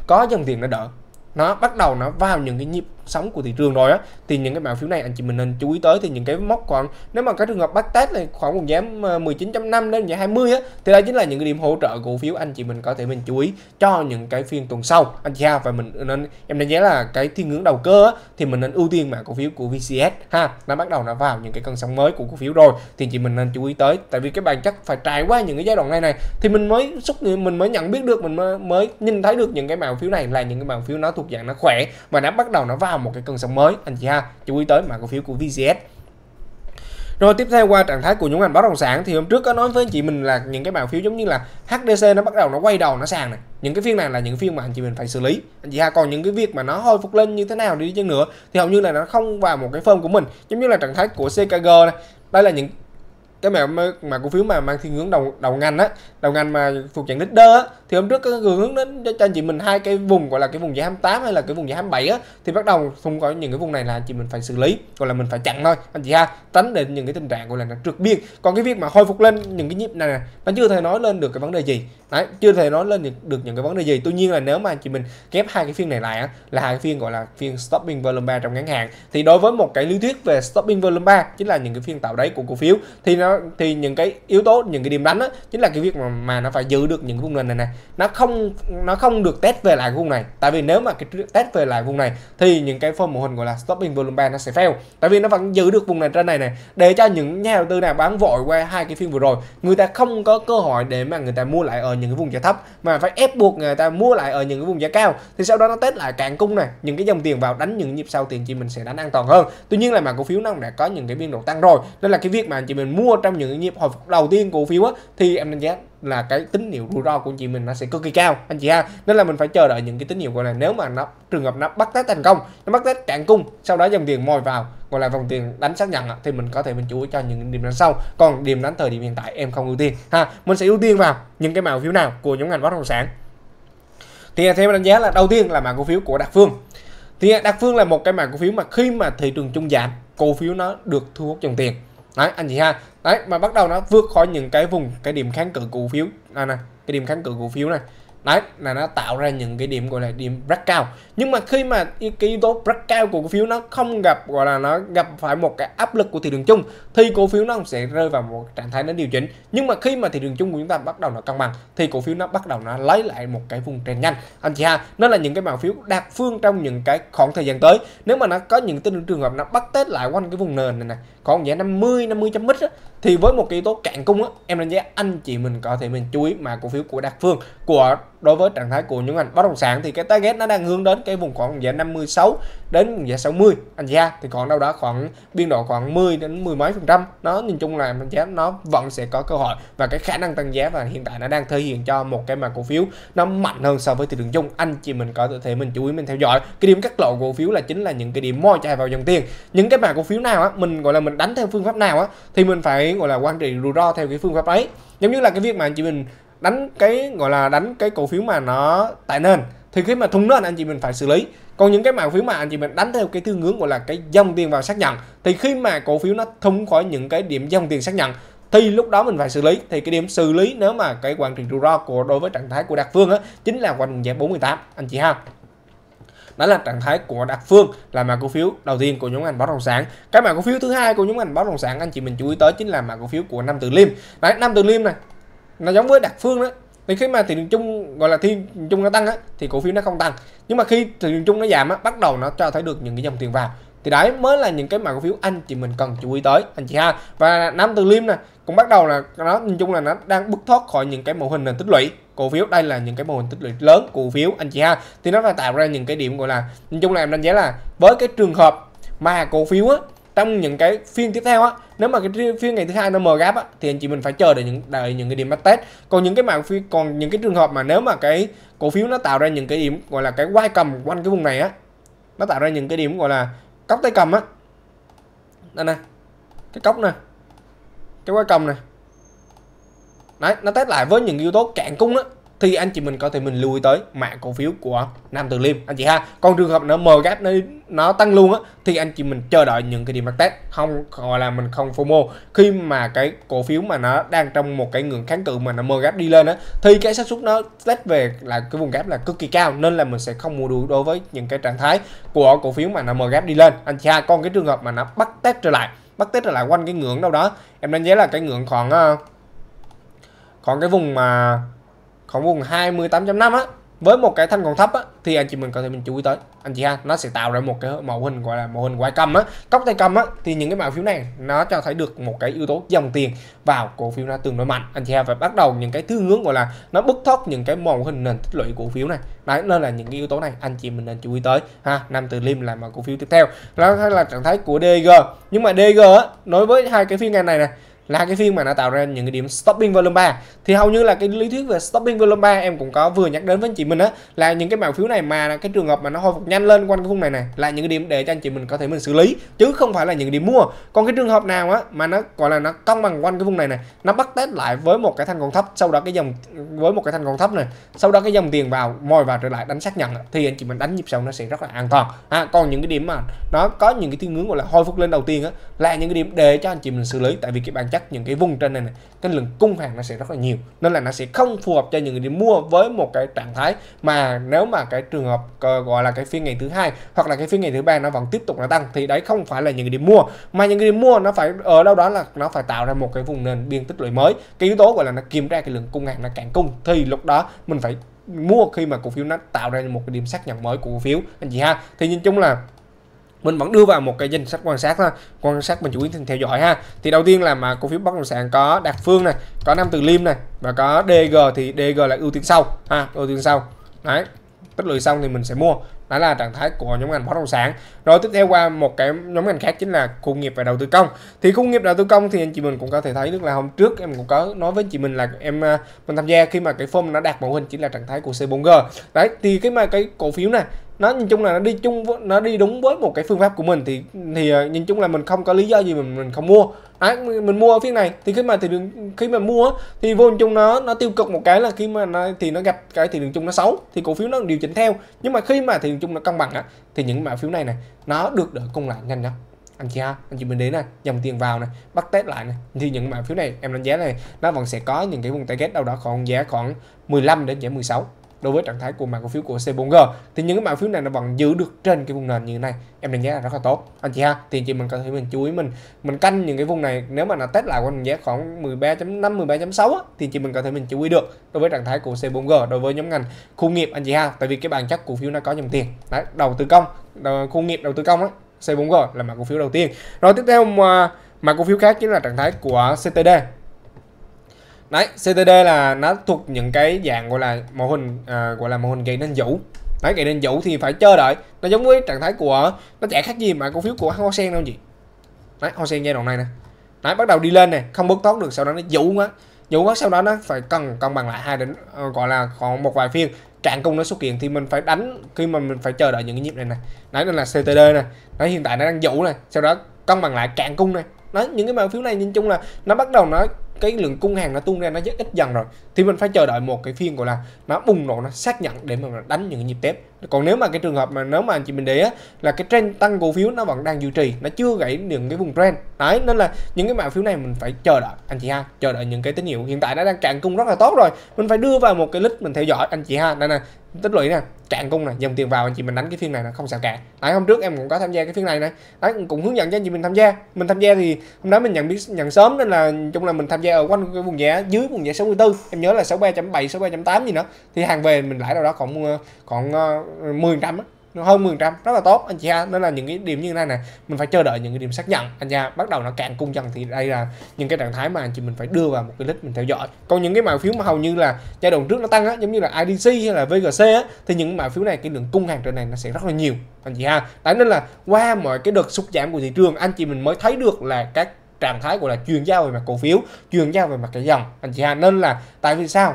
có dòng tiền nó đỡ nó bắt đầu nó vào những cái nhịp sóng của thị trường rồi á thì những cái mã phiếu này anh chị mình nên chú ý tới thì những cái mốc khoảng nếu mà cái trường hợp bắt test này khoảng vùng giá 19.5 đến giá 20 á thì đây chính là những cái điểm hỗ trợ cổ phiếu anh chị mình có thể mình chú ý cho những cái phiên tuần sau anh chị ha và mình nên em đánh giá là cái thiên hướng đầu cơ á, thì mình nên ưu tiên mã cổ phiếu của VCS ha nó bắt đầu nó vào những cái cơn sóng mới của cổ phiếu rồi thì chị mình nên chú ý tới tại vì cái bản chất phải trải qua những cái giai đoạn này này thì mình mới xúc mình mới nhận biết được mình mới, mới nhìn thấy được những cái mã phiếu này là những cái mã phiếu nó thuộc dạng nó khỏe và đã bắt đầu nó vào vào một cái cơn sóng mới anh chị ha chú ý tới mã cổ phiếu của VGS rồi tiếp theo qua trạng thái của những ngành bất động sản thì hôm trước có nói với anh chị mình là những cái bàn phiếu giống như là HDC nó bắt đầu nó quay đầu nó sàn này. Những cái phiên này là những phiên mà anh chị mình phải xử lý. Anh chị ha còn những cái việc mà nó hồi phục lên như thế nào đi chăng nữa thì hầu như là nó không vào một cái form của mình. Giống như là trạng thái của CKG này. Đây là những cái mẹ mà, mà cổ phiếu mà mang thiên hướng đầu đầu ngành á, đầu ngành mà thuộc dạng leader á thì hôm trước có hướng đến cho anh chị mình hai cái vùng gọi là cái vùng giá 28 hay là cái vùng giá 27 á thì bắt đầu không có những cái vùng này là anh chị mình phải xử lý gọi là mình phải chặn thôi anh chị ha tránh để những cái tình trạng gọi là nó trượt biên còn cái việc mà hồi phục lên những cái nhịp này, này nó chưa thể nói lên được cái vấn đề gì đấy chưa thể nói lên được những cái vấn đề gì tuy nhiên là nếu mà anh chị mình ghép hai cái phiên này lại á, là hai cái phiên gọi là phiên stopping volume 3 trong ngắn hạn thì đối với một cái lý thuyết về stopping volume 3 chính là những cái phiên tạo đáy của cổ phiếu thì nó thì những cái yếu tố những cái điểm đánh á, chính là cái việc mà mà nó phải giữ được những cái vùng nền này này nó không nó không được test về lại vùng này tại vì nếu mà cái test về lại vùng này thì những cái form mô hình gọi là stopping volume band nó sẽ fail tại vì nó vẫn giữ được vùng này trên này này để cho những nhà đầu tư nào bán vội qua hai cái phiên vừa rồi người ta không có cơ hội để mà người ta mua lại ở những cái vùng giá thấp mà phải ép buộc người ta mua lại ở những cái vùng giá cao thì sau đó nó test lại cạn cung này những cái dòng tiền vào đánh những nhịp sau tiền chị mình sẽ đánh an toàn hơn tuy nhiên là mà cổ phiếu nó đã có những cái biên độ tăng rồi nên là cái việc mà anh chị mình mua trong những nhịp hồi phục đầu tiên cổ phiếu á thì em đánh giá là cái tín hiệu rủi ro của chị mình nó sẽ cực kỳ cao anh chị ha nên là mình phải chờ đợi những cái tín hiệu gọi là nếu mà nó trường hợp nó bắt test thành công nó bắt test cạn cung sau đó dòng tiền mồi vào gọi là vòng tiền đánh xác nhận thì mình có thể mình chú ý cho những điểm đánh sau còn điểm đánh thời điểm hiện tại em không ưu tiên ha mình sẽ ưu tiên vào những cái mạo phiếu nào của nhóm ngành bất động sản thì theo đánh giá là đầu tiên là mã cổ phiếu của đặc phương thì đặc phương là một cái mã cổ phiếu mà khi mà thị trường chung giảm cổ phiếu nó được thu hút dòng tiền đấy anh chị ha đấy mà bắt đầu nó vượt khỏi những cái vùng cái điểm kháng cự cổ phiếu này này cái điểm kháng cự cổ phiếu này đấy là nó tạo ra những cái điểm gọi là điểm rất cao nhưng mà khi mà cái yếu tố rất cao của cổ phiếu nó không gặp gọi là nó gặp phải một cái áp lực của thị trường chung thì cổ phiếu nó sẽ rơi vào một trạng thái nó điều chỉnh nhưng mà khi mà thị trường chung của chúng ta bắt đầu nó cân bằng thì cổ phiếu nó bắt đầu nó lấy lại một cái vùng trên nhanh anh chị ha nó là những cái mã phiếu đạt phương trong những cái khoảng thời gian tới nếu mà nó có những tình trường hợp nó bắt tết lại quanh cái vùng nền này này còn giá 50 50 chấm mít á, thì với một cái yếu tố cạn cung á, em đánh giá anh chị mình có thể mình chú ý mà cổ phiếu của Đạt Phương của đối với trạng thái của những ngành bất động sản thì cái target nó đang hướng đến cái vùng khoảng vùng giá 56 đến vùng giá 60 anh gia thì còn đâu đó khoảng biên độ khoảng 10 đến mười mấy phần trăm nó nhìn chung là anh giá nó vẫn sẽ có cơ hội và cái khả năng tăng giá và hiện tại nó đang thể hiện cho một cái mà cổ phiếu nó mạnh hơn so với thị trường chung anh chị mình có thể mình chú ý mình theo dõi cái điểm cắt lỗ cổ phiếu là chính là những cái điểm moi chạy vào dòng tiền những cái mà cổ phiếu nào á mình gọi là mình đánh theo phương pháp nào á thì mình phải gọi là quan trị rủi ro theo cái phương pháp ấy giống như là cái việc mà anh chị mình đánh cái gọi là đánh cái cổ phiếu mà nó tại nền thì khi mà thùng nền anh chị mình phải xử lý còn những cái mã phiếu mà anh chị mình đánh theo cái thương hướng gọi là cái dòng tiền vào xác nhận thì khi mà cổ phiếu nó thùng khỏi những cái điểm dòng tiền xác nhận thì lúc đó mình phải xử lý thì cái điểm xử lý nếu mà cái quản trị rủi ro của đối với trạng thái của đặc phương á chính là quanh vùng giá 48 anh chị ha đó là trạng thái của đặc phương là mã cổ phiếu đầu tiên của nhóm ngành bất động sản cái mã cổ phiếu thứ hai của nhóm ngành bất động sản anh chị mình chú ý tới chính là mã cổ phiếu của năm từ liêm đấy năm từ liêm này nó giống với đặc phương đó thì khi mà thị trường chung gọi là thị trường chung nó tăng á thì cổ phiếu nó không tăng nhưng mà khi thị trường chung nó giảm á bắt đầu nó cho thấy được những cái dòng tiền vào thì đấy mới là những cái mã cổ phiếu anh chị mình cần chú ý tới anh chị ha và nam từ liêm nè cũng bắt đầu là nó nhìn chung là nó đang bứt thoát khỏi những cái mô hình nền tích lũy cổ phiếu đây là những cái mô hình tích lũy lớn cổ phiếu anh chị ha thì nó phải tạo ra những cái điểm gọi là nhìn chung là em đánh giá là với cái trường hợp mà cổ phiếu á trong những cái phiên tiếp theo á nếu mà cái phiên ngày thứ hai nó mờ gáp á thì anh chị mình phải chờ để những đợi những cái điểm bắt test còn những cái mảng phiên còn những cái trường hợp mà nếu mà cái cổ phiếu nó tạo ra những cái điểm gọi là cái quay cầm quanh cái vùng này á nó tạo ra những cái điểm gọi là cốc tay cầm á đây nè cái cốc nè cái quay cầm này đấy nó test lại với những yếu tố cạn cung á thì anh chị mình có thể mình lưu ý tới mã cổ phiếu của Nam Từ Liêm anh chị ha còn trường hợp nó mờ gap nó nó tăng luôn á thì anh chị mình chờ đợi những cái điểm test không gọi là mình không FOMO khi mà cái cổ phiếu mà nó đang trong một cái ngưỡng kháng cự mà nó mờ gap đi lên á thì cái xác suất nó test về là cái vùng gap là cực kỳ cao nên là mình sẽ không mua đuổi đối với những cái trạng thái của cổ phiếu mà nó mờ gap đi lên anh chị ha còn cái trường hợp mà nó bắt test trở lại bắt test trở lại quanh cái ngưỡng đâu đó em đánh giá là cái ngưỡng khoảng ờ, khoảng cái vùng mà còn vùng 28.5 á với một cái thanh còn thấp á, thì anh chị mình có thể mình chú ý tới anh chị ha nó sẽ tạo ra một cái mẫu hình gọi là mẫu hình quay cầm á cốc tay cầm á thì những cái mã phiếu này nó cho thấy được một cái yếu tố dòng tiền vào cổ phiếu nó tương đối mạnh anh chị ha phải bắt đầu những cái thứ hướng gọi là nó bứt thốc những cái mẫu hình nền tích lũy cổ phiếu này đấy nên là những cái yếu tố này anh chị mình nên chú ý tới ha năm từ lim là mã cổ phiếu tiếp theo đó là trạng thái của DG nhưng mà DG á, đối với hai cái phiên ngày này này là cái phiên mà nó tạo ra những cái điểm stopping volume 3 thì hầu như là cái lý thuyết về stopping volume 3 em cũng có vừa nhắc đến với anh chị mình á là những cái mã phiếu này mà cái trường hợp mà nó hồi phục nhanh lên quanh cái vùng này này là những cái điểm để cho anh chị mình có thể mình xử lý chứ không phải là những điểm mua còn cái trường hợp nào á mà nó gọi là nó cân bằng quanh cái vùng này này nó bắt test lại với một cái thanh còn thấp sau đó cái dòng với một cái thanh còn thấp này sau đó cái dòng tiền vào mồi vào trở lại đánh xác nhận thì anh chị mình đánh nhịp sầu nó sẽ rất là an toàn à, còn những cái điểm mà nó có những cái thiên hướng gọi là hồi phục lên đầu tiên á là những cái điểm để cho anh chị mình xử lý tại vì cái bản chất dắt những cái vùng trên này, này cái lượng cung hàng nó sẽ rất là nhiều nên là nó sẽ không phù hợp cho những người đi mua với một cái trạng thái mà nếu mà cái trường hợp ờ, gọi là cái phiên ngày thứ hai hoặc là cái phiên ngày thứ ba nó vẫn tiếp tục nó tăng thì đấy không phải là những người đi mua mà những người đi mua nó phải ở đâu đó là nó phải tạo ra một cái vùng nền biên tích lũy mới cái yếu tố gọi là nó kiểm tra cái lượng cung hàng nó cạn cung thì lúc đó mình phải mua khi mà cổ phiếu nó tạo ra một cái điểm xác nhận mới của cổ phiếu anh chị ha thì nhìn chung là mình vẫn đưa vào một cái danh sách quan sát thôi quan sát mình chủ yếu theo dõi ha thì đầu tiên là mà cổ phiếu bất động sản có đạt phương này có nam từ liêm này và có dg thì dg là ưu tiên sau ha ưu tiên sau đấy tích lũy xong thì mình sẽ mua đó là trạng thái của nhóm ngành bất động sản rồi tiếp theo qua một cái nhóm ngành khác chính là khu nghiệp và đầu tư công thì khu nghiệp đầu tư công thì anh chị mình cũng có thể thấy tức là hôm trước em cũng có nói với chị mình là em à, mình tham gia khi mà cái form nó đạt mẫu hình chính là trạng thái của C4G đấy thì cái mà cái cổ phiếu này nó nhìn chung là nó đi chung nó đi đúng với một cái phương pháp của mình thì thì ờ, nhìn chung là mình không có lý do gì mà mình không mua đấy à, mình mua ở phiên này thì khi mà thị trường khi mà mua thì vô hình chung nó nó tiêu cực một cái là khi mà nó, thì nó gặp cái thị trường chung nó xấu thì cổ phiếu nó điều chỉnh theo nhưng mà khi mà thị trường chung nó cân bằng á thì những mã phiếu này này nó được đỡ cung lại nhanh lắm anh chị ha anh chị mình đến này dòng tiền vào này bắt test lại này thì những mã phiếu này em đánh giá này nó vẫn sẽ có những cái vùng target đâu đó khoảng giá khoảng 15 đến giá 16 đối với trạng thái của mã cổ phiếu của C4G thì những cái mã cổ phiếu này nó vẫn giữ được trên cái vùng nền như thế này em đánh giá là rất là tốt anh chị ha thì chị mình có thể mình chú ý mình mình canh những cái vùng này nếu mà nó test lại quanh giá khoảng 13.5 13.6 thì chị mình có thể mình chú ý được đối với trạng thái của C4G đối với nhóm ngành khu nghiệp anh chị ha tại vì cái bản chất cổ phiếu nó có dòng tiền đấy đầu tư công đầu, khu nghiệp đầu tư công á C4G là mã cổ phiếu đầu tiên rồi tiếp theo mà mã cổ phiếu khác chính là trạng thái của CTD đấy CTD là nó thuộc những cái dạng gọi là mô hình à, gọi là mô hình gậy nên vũ đấy gậy nên vũ thì phải chờ đợi nó giống với trạng thái của nó chả khác gì mà cổ phiếu của hoa sen đâu chị đấy hoa sen giai đoạn này nè đấy bắt đầu đi lên này không bớt tốt được sau đó nó vũ quá vũ quá sau đó nó phải cần cân bằng lại hai đến ờ, gọi là còn một vài phiên trạng cung nó xuất hiện thì mình phải đánh khi mà mình phải chờ đợi những cái nhịp này này đấy nên là CTD này đấy hiện tại nó đang vũ này sau đó cân bằng lại trạng cung này đó những cái mã phiếu này nhìn chung là nó bắt đầu nó cái lượng cung hàng nó tuôn ra nó rất ít dần rồi thì mình phải chờ đợi một cái phiên gọi là nó bùng nổ nó xác nhận để mà đánh những nhịp test còn nếu mà cái trường hợp mà nếu mà anh chị mình để á, là cái trend tăng cổ phiếu nó vẫn đang duy trì nó chưa gãy những cái vùng trend đấy nên là những cái mã phiếu này mình phải chờ đợi anh chị ha chờ đợi những cái tín hiệu hiện tại nó đang cạn cung rất là tốt rồi mình phải đưa vào một cái list mình theo dõi anh chị ha đây nè tích lũy nè cạn cung nè dòng tiền vào anh chị mình đánh cái phiên này là không sao cả đấy hôm trước em cũng có tham gia cái phiên này này đấy cũng hướng dẫn cho anh chị mình tham gia mình tham gia thì hôm đó mình nhận biết nhận sớm nên là chung là mình tham gia ở quanh cái vùng giá dưới vùng giá 64 em nhớ là 63.7 63.8 gì nữa thì hàng về mình lãi đâu đó còn còn ờ, 10 trăm hơn 10 trăm rất là tốt anh chị ha nên là những cái điểm như thế này này, mình phải chờ đợi những cái điểm xác nhận anh nha bắt đầu nó cạn cung dần thì đây là những cái trạng thái mà anh chị mình phải đưa vào một cái list mình theo dõi còn những cái mã phiếu mà hầu như là giai đoạn trước nó tăng á giống như là IDC hay là VGC á thì những mã phiếu này cái lượng cung hàng trên này nó sẽ rất là nhiều anh chị ha Tại nên là qua mọi cái đợt sụt giảm của thị trường anh chị mình mới thấy được là các trạng thái gọi là truyền giao về mặt cổ phiếu truyền giao về mặt cái dòng anh chị ha nên là tại vì sao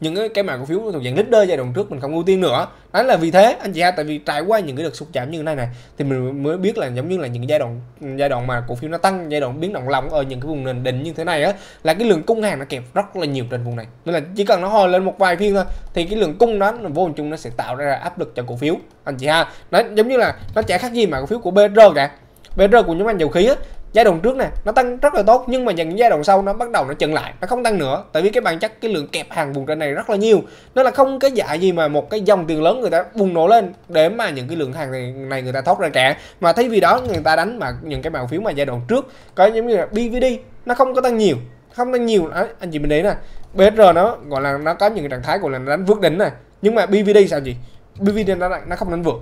những cái, cái cổ phiếu thuộc dạng leader giai đoạn trước mình không ưu tiên nữa đó là vì thế anh chị ha tại vì trải qua những cái đợt sụt giảm như thế này này thì mình mới biết là giống như là những giai đoạn giai đoạn mà cổ phiếu nó tăng giai đoạn biến động lòng ở những cái vùng nền định như thế này á là cái lượng cung hàng nó kẹp rất là nhiều trên vùng này nên là chỉ cần nó hồi lên một vài phiên thôi thì cái lượng cung đó nó vô hình chung nó sẽ tạo ra áp lực cho cổ phiếu anh chị ha nó giống như là nó chả khác gì mà cổ phiếu của BR cả BR của nhóm anh dầu khí á giai đoạn trước này nó tăng rất là tốt nhưng mà những giai đoạn sau nó bắt đầu nó chừng lại nó không tăng nữa tại vì cái bản chất cái lượng kẹp hàng vùng trên này rất là nhiều nó là không cái dạ gì mà một cái dòng tiền lớn người ta bùng nổ lên để mà những cái lượng hàng này, này người ta thoát ra trẻ mà thay vì đó người ta đánh mà những cái bàn phiếu mà giai đoạn trước có giống như là BVD nó không có tăng nhiều không tăng nhiều à, anh chị mình để nè BSR nó gọi là nó có những cái trạng thái gọi là đánh vượt đỉnh này nhưng mà BVD sao gì BVD nó nó không đánh vượt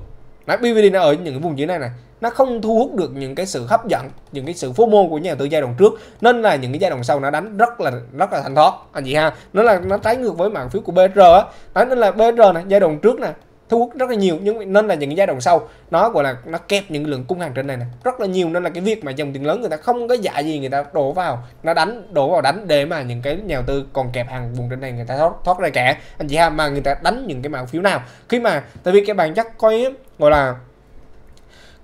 Đấy, BVD nó ở những cái vùng dưới này này nó không thu hút được những cái sự hấp dẫn những cái sự phô môn của nhà đầu tư giai đoạn trước nên là những cái giai đoạn sau nó đánh rất là rất là thành thoát anh chị ha nó là nó trái ngược với mạng phiếu của BR á đó nên là BR này giai đoạn trước nè thu hút rất là nhiều nhưng nên là những cái giai đoạn sau nó gọi là nó kẹp những lượng cung hàng trên này này rất là nhiều nên là cái việc mà dòng tiền lớn người ta không có dạ gì người ta đổ vào nó đánh đổ vào đánh để mà những cái nhà đầu tư còn kẹp hàng vùng trên này người ta thoát, thoát ra cả anh chị ha mà người ta đánh những cái mã phiếu nào khi mà tại vì cái bản chất coi gọi là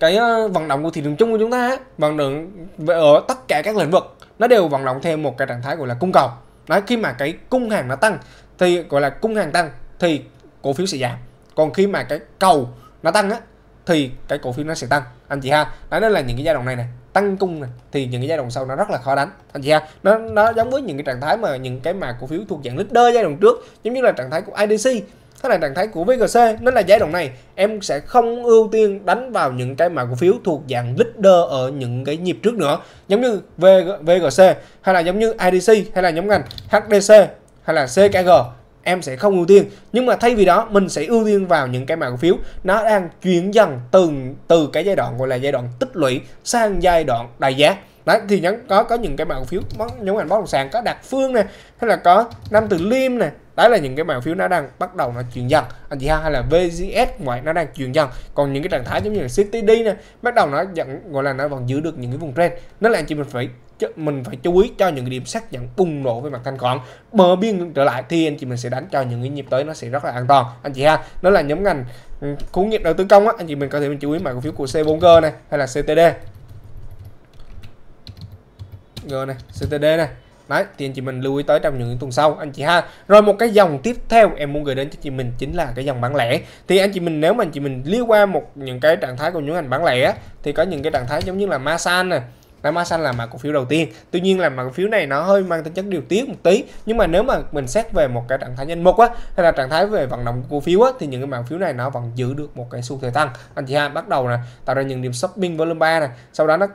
cái ờ, vận động của thị trường chung của chúng ta vận động ở tất cả các lĩnh vực nó đều vận động theo một cái trạng thái gọi là cung cầu nói khi mà cái cung hàng nó tăng thì gọi là cung hàng tăng thì cổ phiếu sẽ giảm còn khi mà cái cầu nó tăng á thì cái cổ phiếu nó sẽ tăng anh chị ha đó nó là những cái giai đoạn này này tăng cung này thì những cái giai đoạn sau nó rất là khó đánh anh chị ha nó nó giống với những cái trạng thái mà những cái mà cổ phiếu thuộc dạng leader giai đoạn trước giống như là trạng thái của IDC thế là trạng thái của VGC nên là giai đoạn này em sẽ không ưu tiên đánh vào những cái mã cổ phiếu thuộc dạng leader ở những cái nhịp trước nữa giống như VGC hay là giống như IDC hay là nhóm ngành HDC hay là CKG em sẽ không ưu tiên nhưng mà thay vì đó mình sẽ ưu tiên vào những cái mã cổ phiếu nó đang chuyển dần từ từ cái giai đoạn gọi là giai đoạn tích lũy sang giai đoạn đại giá đấy thì nhắn có có những cái mã phiếu nhóm ngành bất động sản có đạt phương này hay là có năm từ liêm này đấy là những cái mã phiếu nó đang bắt đầu nó chuyển dần anh chị ha hay là VGS ngoài nó đang chuyển dần còn những cái trạng thái giống như là CTD này bắt đầu nó dẫn gọi là nó vẫn giữ được những cái vùng trend nó là anh chị mình phải mình phải chú ý cho những điểm xác nhận bùng nổ về mặt thanh khoản bờ biên trở lại thì anh chị mình sẽ đánh cho những cái nhịp tới nó sẽ rất là an toàn anh chị ha nó là nhóm ngành khu ừ, nghiệp đầu tư công á anh chị mình có thể mình chú ý mã cổ phiếu của C4G này hay là CTD g này ctd này Đấy, thì anh chị mình lưu ý tới trong những tuần sau anh chị ha. Rồi một cái dòng tiếp theo em muốn gửi đến cho chị mình chính là cái dòng bán lẻ. Thì anh chị mình nếu mà anh chị mình liên qua một những cái trạng thái của những ngành bán lẻ thì có những cái trạng thái giống như là masan này. Nam Xanh là mã cổ phiếu đầu tiên tuy nhiên là mã cổ phiếu này nó hơi mang tính chất điều tiết một tí nhưng mà nếu mà mình xét về một cái trạng thái danh mục á hay là trạng thái về vận động cổ phiếu á thì những cái mã cổ phiếu này nó vẫn giữ được một cái xu thế tăng anh chị ha bắt đầu nè tạo ra những điểm shopping volume 3 này sau đó nó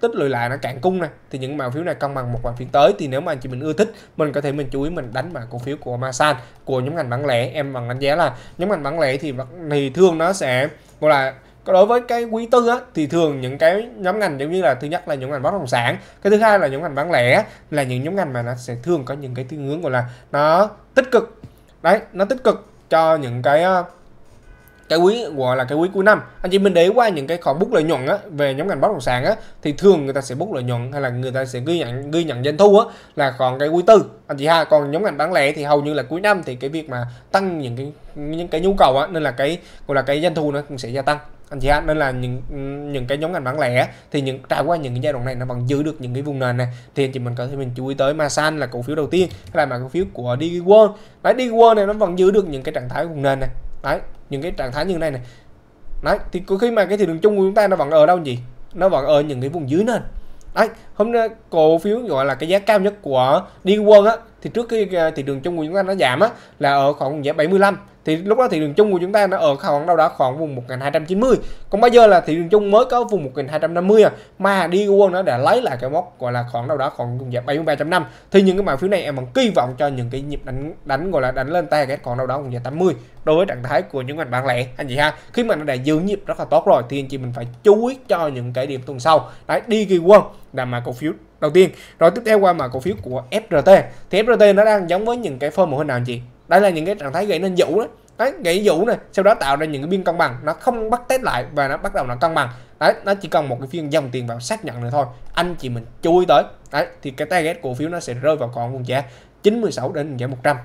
tích lũy lại nó cạn cung này thì những mã cổ phiếu này cân bằng một vài phiên tới thì nếu mà anh chị mình ưa thích mình có thể mình chú ý mình đánh mã cổ phiếu của Masan của nhóm ngành bán lẻ em bằng đánh giá là nhóm ngành bán lẻ thì thì thường nó sẽ gọi là đối với cái quý tư á, thì thường những cái nhóm ngành giống như là thứ nhất là nhóm ngành bất động sản cái thứ hai là nhóm ngành bán lẻ là những nhóm ngành mà nó sẽ thường có những cái thiên hướng gọi là nó tích cực đấy nó tích cực cho những cái ờ, cái quý gọi là cái quý cuối năm anh chị mình để qua những cái khoản bút lợi nhuận á, về nhóm ngành bất động sản á, thì thường người ta sẽ bút lợi nhuận hay là người ta sẽ ghi nhận ghi nhận doanh thu á, là còn cái quý tư anh chị ha còn nhóm ngành bán lẻ thì hầu như là cuối năm thì cái việc mà tăng những cái những cái nhu cầu á, nên là cái gọi là cái doanh thu nó cũng sẽ gia tăng anh chị ha nên là những những cái nhóm ngành bán lẻ thì những trải qua những cái giai đoạn này nó vẫn giữ được những cái vùng nền này thì anh chị mình có thể mình chú ý tới Masan là cổ phiếu đầu tiên hay là mã cổ phiếu của DigiWorld đấy DigiWorld này nó vẫn giữ được những cái trạng thái vùng nền này đấy những cái trạng thái như này này đấy thì có khi mà cái thị trường chung của chúng ta nó vẫn ở đâu gì nó vẫn ở những cái vùng dưới nền đấy hôm nay cổ phiếu gọi là cái giá cao nhất của DigiWorld á thì trước khi thị trường chung của chúng ta nó giảm á là ở khoảng giá 75 thì lúc đó thị trường chung của chúng ta nó ở khoảng đâu đó khoảng vùng 1290 còn bây giờ là thị trường chung mới có vùng 1250 à mà đi Wall nó đã lấy lại cái mốc gọi là khoảng đâu đó khoảng vùng giảm 73.5 thì những cái mã phiếu này em vẫn kỳ vọng cho những cái nhịp đánh đánh gọi là đánh lên cái khoảng đâu đó vùng 80 đối với trạng thái của những ngành bán lẻ anh chị ha khi mà nó đã giữ nhịp rất là tốt rồi thì anh chị mình phải chú ý cho những cái điểm tuần sau đấy đi kỳ quân là mà cổ phiếu đầu tiên rồi tiếp theo qua mà cổ phiếu của FRT thì FRT nó đang giống với những cái phơ một hình nào anh chị đây là những cái trạng thái gãy nên dũ đó đấy gãy dũ này sau đó tạo ra những cái biên cân bằng nó không bắt test lại và nó bắt đầu nó cân bằng đấy nó chỉ cần một cái phiên dòng tiền vào xác nhận nữa thôi anh chị mình chui tới đấy thì cái target cổ phiếu nó sẽ rơi vào còn vùng giá 96 đến giá 100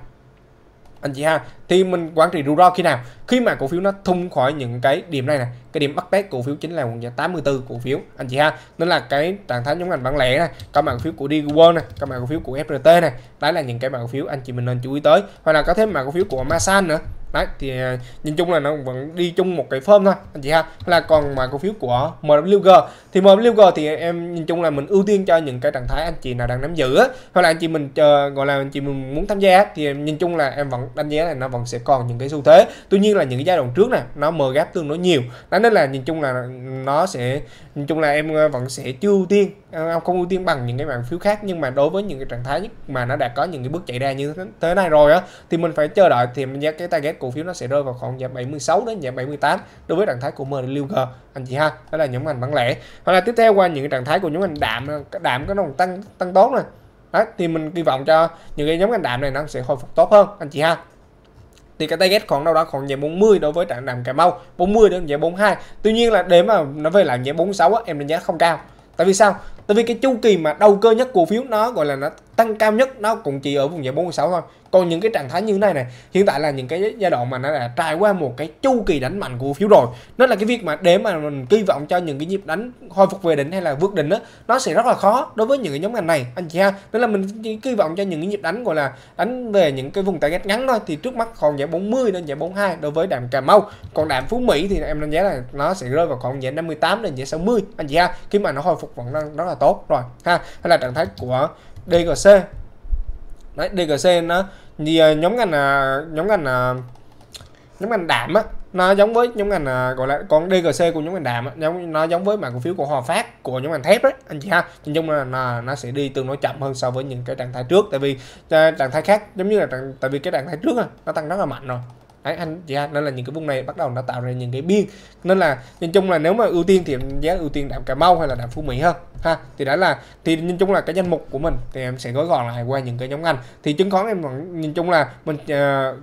anh chị ha thì mình quản trị rủi ro khi nào khi mà cổ phiếu nó thung khỏi những cái điểm này này cái điểm bắt test cổ phiếu chính là khoảng 84 cổ phiếu anh chị ha nên là cái trạng thái nhóm ngành bán lẻ này các mã cổ phiếu của Digworld này các mã cổ phiếu của FRT này đấy là những cái mã cổ phiếu anh chị mình nên chú ý tới hoặc là có thêm mã cổ phiếu của Masan nữa đấy thì à, nhìn chung là nó vẫn đi chung một cái form thôi anh chị ha là còn mà cổ phiếu của MWG thì MWG thì em nhìn chung là mình ưu tiên cho những cái trạng thái anh chị nào đang nắm giữ hoặc là anh chị mình chờ gọi là anh chị mình muốn tham gia thì nhìn chung là em vẫn đánh giá là nó vẫn sẽ còn những cái xu thế tuy nhiên là những cái giai đoạn trước này nó mờ gáp tương đối nhiều đó nên là nhìn chung là nó sẽ nhìn chung là em ờ, vẫn sẽ chưa ưu tiên Ờ, ông không ưu tiên bằng những cái bạn phiếu khác nhưng mà đối với những cái trạng thái nhất mà nó đã có những cái bước chạy ra như thế này rồi á thì mình phải chờ đợi thì giá cái target cổ phiếu nó sẽ rơi vào khoảng giá 76 đến giá 78 đối với trạng thái của MLG anh chị ha đó là nhóm ngành bán lẻ hoặc là tiếp theo qua những cái trạng thái của nhóm ngành đạm đạm có nó tăng tăng tốt này đó, thì mình kỳ vọng cho những cái nhóm ngành đạm này nó sẽ hồi phục tốt hơn anh chị ha thì cái target khoảng đâu đó khoảng giải 40 đối với trạng đạm Cà Mau 40 đến giải 42 tuy nhiên là để mà nó về lại giải 46 á, em đánh giá không cao tại vì sao tại vì cái chu kỳ mà đầu cơ nhất cổ phiếu nó gọi là nó tăng cao nhất nó cũng chỉ ở vùng giá 46 thôi còn những cái trạng thái như thế này này hiện tại là những cái giai đoạn mà nó đã trải qua một cái chu kỳ đánh mạnh của cổ phiếu rồi nó là cái việc mà để mà mình kỳ vọng cho những cái nhịp đánh hồi phục về đỉnh hay là vượt đỉnh đó nó sẽ rất là khó đối với những cái nhóm ngành này anh chị ha nên là mình kỳ vọng cho những cái nhịp đánh gọi là đánh về những cái vùng target ngắn thôi thì trước mắt còn giảm 40 đến giảm 42 đối với đạm Cà Mau còn đạm Phú Mỹ thì em đánh giá là nó sẽ rơi vào khoảng giảm 58 đến giảm 60 anh chị ha khi mà nó hồi phục vẫn đang rất là tốt rồi ha hay là trạng thái của DGC đấy DGC nó thì ờ, nhóm ngành là ờ, nhóm ngành là ờ, nhóm ngành đảm á nó giống với nhóm ngành gọi là con DGC của nhóm ngành đạm giống nó giống với mã cổ phiếu của Hòa Phát của nhóm ngành thép đấy anh chị ha nhìn chung là nó, nó sẽ đi tương đối chậm hơn so với những cái trạng thái trước tại vì trạng thái khác giống như là trạng, tại vì cái trạng thái trước nó tăng rất là mạnh rồi đấy anh chị dạ, ha nên là những cái vùng này bắt đầu nó tạo ra những cái biên nên là nhìn chung là nếu mà ưu tiên thì em giá ưu tiên đạm cà mau hay là đạm phú mỹ hơn ha thì đã là thì nhìn chung là cái danh mục của mình thì em sẽ gói gọn lại qua những cái nhóm ngành thì chứng khoán em vẫn nhìn chung là mình uh,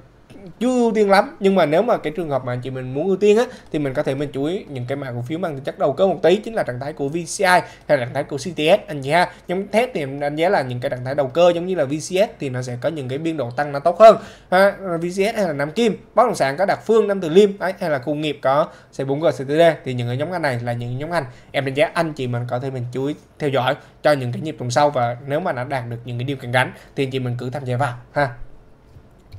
chưa ưu tiên lắm nhưng mà nếu mà cái trường hợp mà anh chị mình muốn ưu tiên á thì mình có thể mình chú ý những cái mã cổ phiếu mang chất đầu cơ một tí chính là trạng thái của VCI hay là trạng thái của CTS anh chị ha nhóm thép thì em đánh giá là những cái trạng thái đầu cơ giống như là VCS thì nó sẽ có những cái biên độ tăng nó tốt hơn ha, VCS hay là Nam Kim bất động sản có đặc Phương Nam Từ Liêm ấy, hay là khu nghiệp có c 4G CTD thì những cái nhóm ngành này là những nhóm ngành em đánh giá anh chị mình có thể mình chú ý theo dõi cho những cái nhịp tuần sau và nếu mà nó đạt được những cái điều kiện gắn thì anh chị mình cứ tham gia vào ha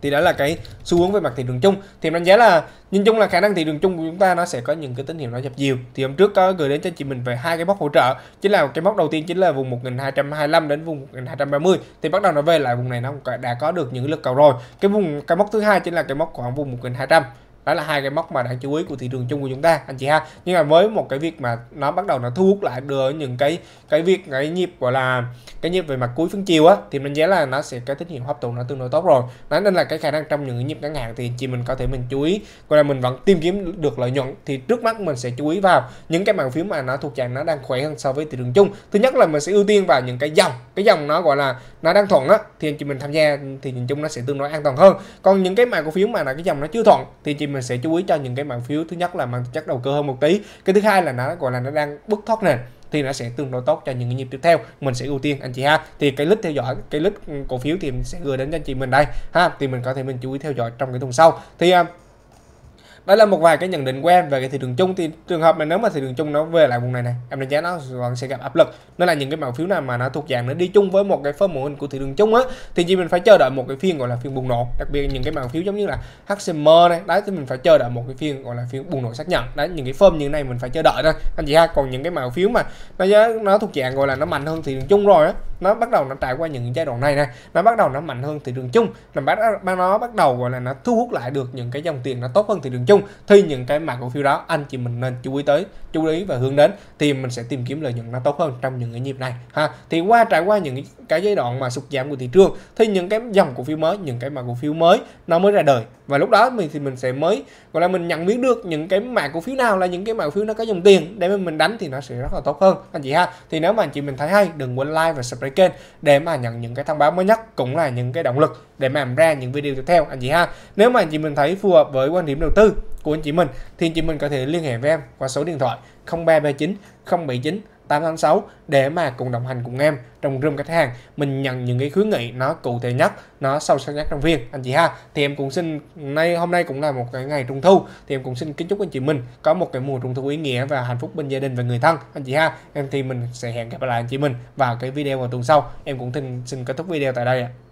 thì đó là cái xu hướng về mặt thị trường chung thì đánh giá là nhìn chung là khả năng thị trường chung của chúng ta nó sẽ có những cái tín hiệu nó dập dìu thì hôm trước có gửi đến cho chị mình về hai cái mốc hỗ trợ chính là cái mốc đầu tiên chính là vùng 1225 đến vùng 1230 thì bắt đầu nó về lại vùng này nó đã có được những lực cầu rồi cái vùng cái mốc thứ hai chính là cái mốc khoảng vùng 1200 đó là hai cái mốc mà đáng chú ý của thị trường chung của chúng ta anh chị ha nhưng mà với một cái việc mà nó bắt đầu nó thu hút lại đưa những cái cái việc cái nhịp gọi là cái nhịp về mặt cuối phân chiều á thì mình giá là nó sẽ cái tín hiệu hấp thụ nó tương đối tốt rồi đó nên là cái khả năng trong những nhịp ngắn hạn thì chị mình có thể mình chú ý gọi là mình vẫn tìm kiếm được lợi nhuận thì trước mắt mình sẽ chú ý vào những cái mảng phiếu mà nó thuộc dạng nó đang khỏe hơn so với thị trường chung thứ nhất là mình sẽ ưu tiên vào những cái dòng cái dòng nó gọi là nó đang thuận á thì chị mình tham gia thì nhìn chung nó sẽ tương đối an toàn hơn còn những cái mảng cổ phiếu mà là cái dòng nó chưa thuận thì chị mình sẽ chú ý cho những cái mảng phiếu thứ nhất là mang chất đầu cơ hơn một tí cái thứ hai là nó gọi là nó đang bứt thoát nền thì nó sẽ tương đối tốt cho những nhịp tiếp theo mình sẽ ưu tiên anh chị ha thì cái list theo dõi cái list cổ phiếu thì mình sẽ gửi đến cho anh chị mình đây ha thì mình có thể mình chú ý theo dõi trong cái tuần sau thì à, đó là một vài cái nhận định của em về cái thị trường chung thì trường hợp này nếu mà thị trường chung nó về lại vùng này này em đánh giá nó còn sẽ gặp áp lực nó là những cái mã phiếu nào mà nó thuộc dạng nó đi chung với một cái form mô hình của thị trường chung á thì chỉ mình phải chờ đợi một cái phiên gọi là phiên bùng nổ đặc biệt những cái mã phiếu giống như là HCM này đấy thì mình phải chờ đợi một cái phiên gọi là phiên bùng nổ xác nhận đấy những cái phơm như này mình phải chờ đợi thôi anh chị ha còn những cái mã phiếu mà nó nó thuộc dạng gọi là nó mạnh hơn thị trường chung rồi á nó bắt đầu nó trải qua những giai đoạn này này nó bắt đầu nó mạnh hơn thị trường chung nó bắt nó bắt đầu gọi là nó thu hút lại được những cái dòng tiền nó tốt hơn thị trường chung thì những cái mã cổ phiếu đó anh chị mình nên chú ý tới chú ý và hướng đến thì mình sẽ tìm kiếm lợi nhuận nó tốt hơn trong những cái nhịp này ha thì qua trải qua những cái cái giai đoạn mà sụt giảm của thị trường thì những cái dòng cổ phiếu mới những cái mã cổ phiếu mới nó mới ra đời và lúc đó mình thì mình sẽ mới gọi là mình nhận biết được những cái mã cổ phiếu nào là những cái mã cổ phiếu nó có dòng tiền để mà mình đánh thì nó sẽ rất là tốt hơn anh chị ha thì nếu mà anh chị mình thấy hay đừng quên like và subscribe kênh để mà nhận những cái thông báo mới nhất cũng là những cái động lực để mà làm ra những video tiếp theo anh chị ha nếu mà anh chị mình thấy phù hợp với quan điểm đầu tư của anh chị mình thì anh chị mình có thể liên hệ với em qua số điện thoại 0339 079 8 tháng 6 để mà cùng đồng hành cùng em trong room khách hàng mình nhận những cái khuyến nghị nó cụ thể nhất nó sâu sắc nhất trong viên anh chị ha thì em cũng xin nay hôm nay cũng là một cái ngày trung thu thì em cũng xin kính chúc anh chị mình có một cái mùa trung thu ý nghĩa và hạnh phúc bên gia đình và người thân anh chị ha em thì mình sẽ hẹn gặp lại anh chị mình vào cái video vào tuần sau em cũng xin xin kết thúc video tại đây ạ à.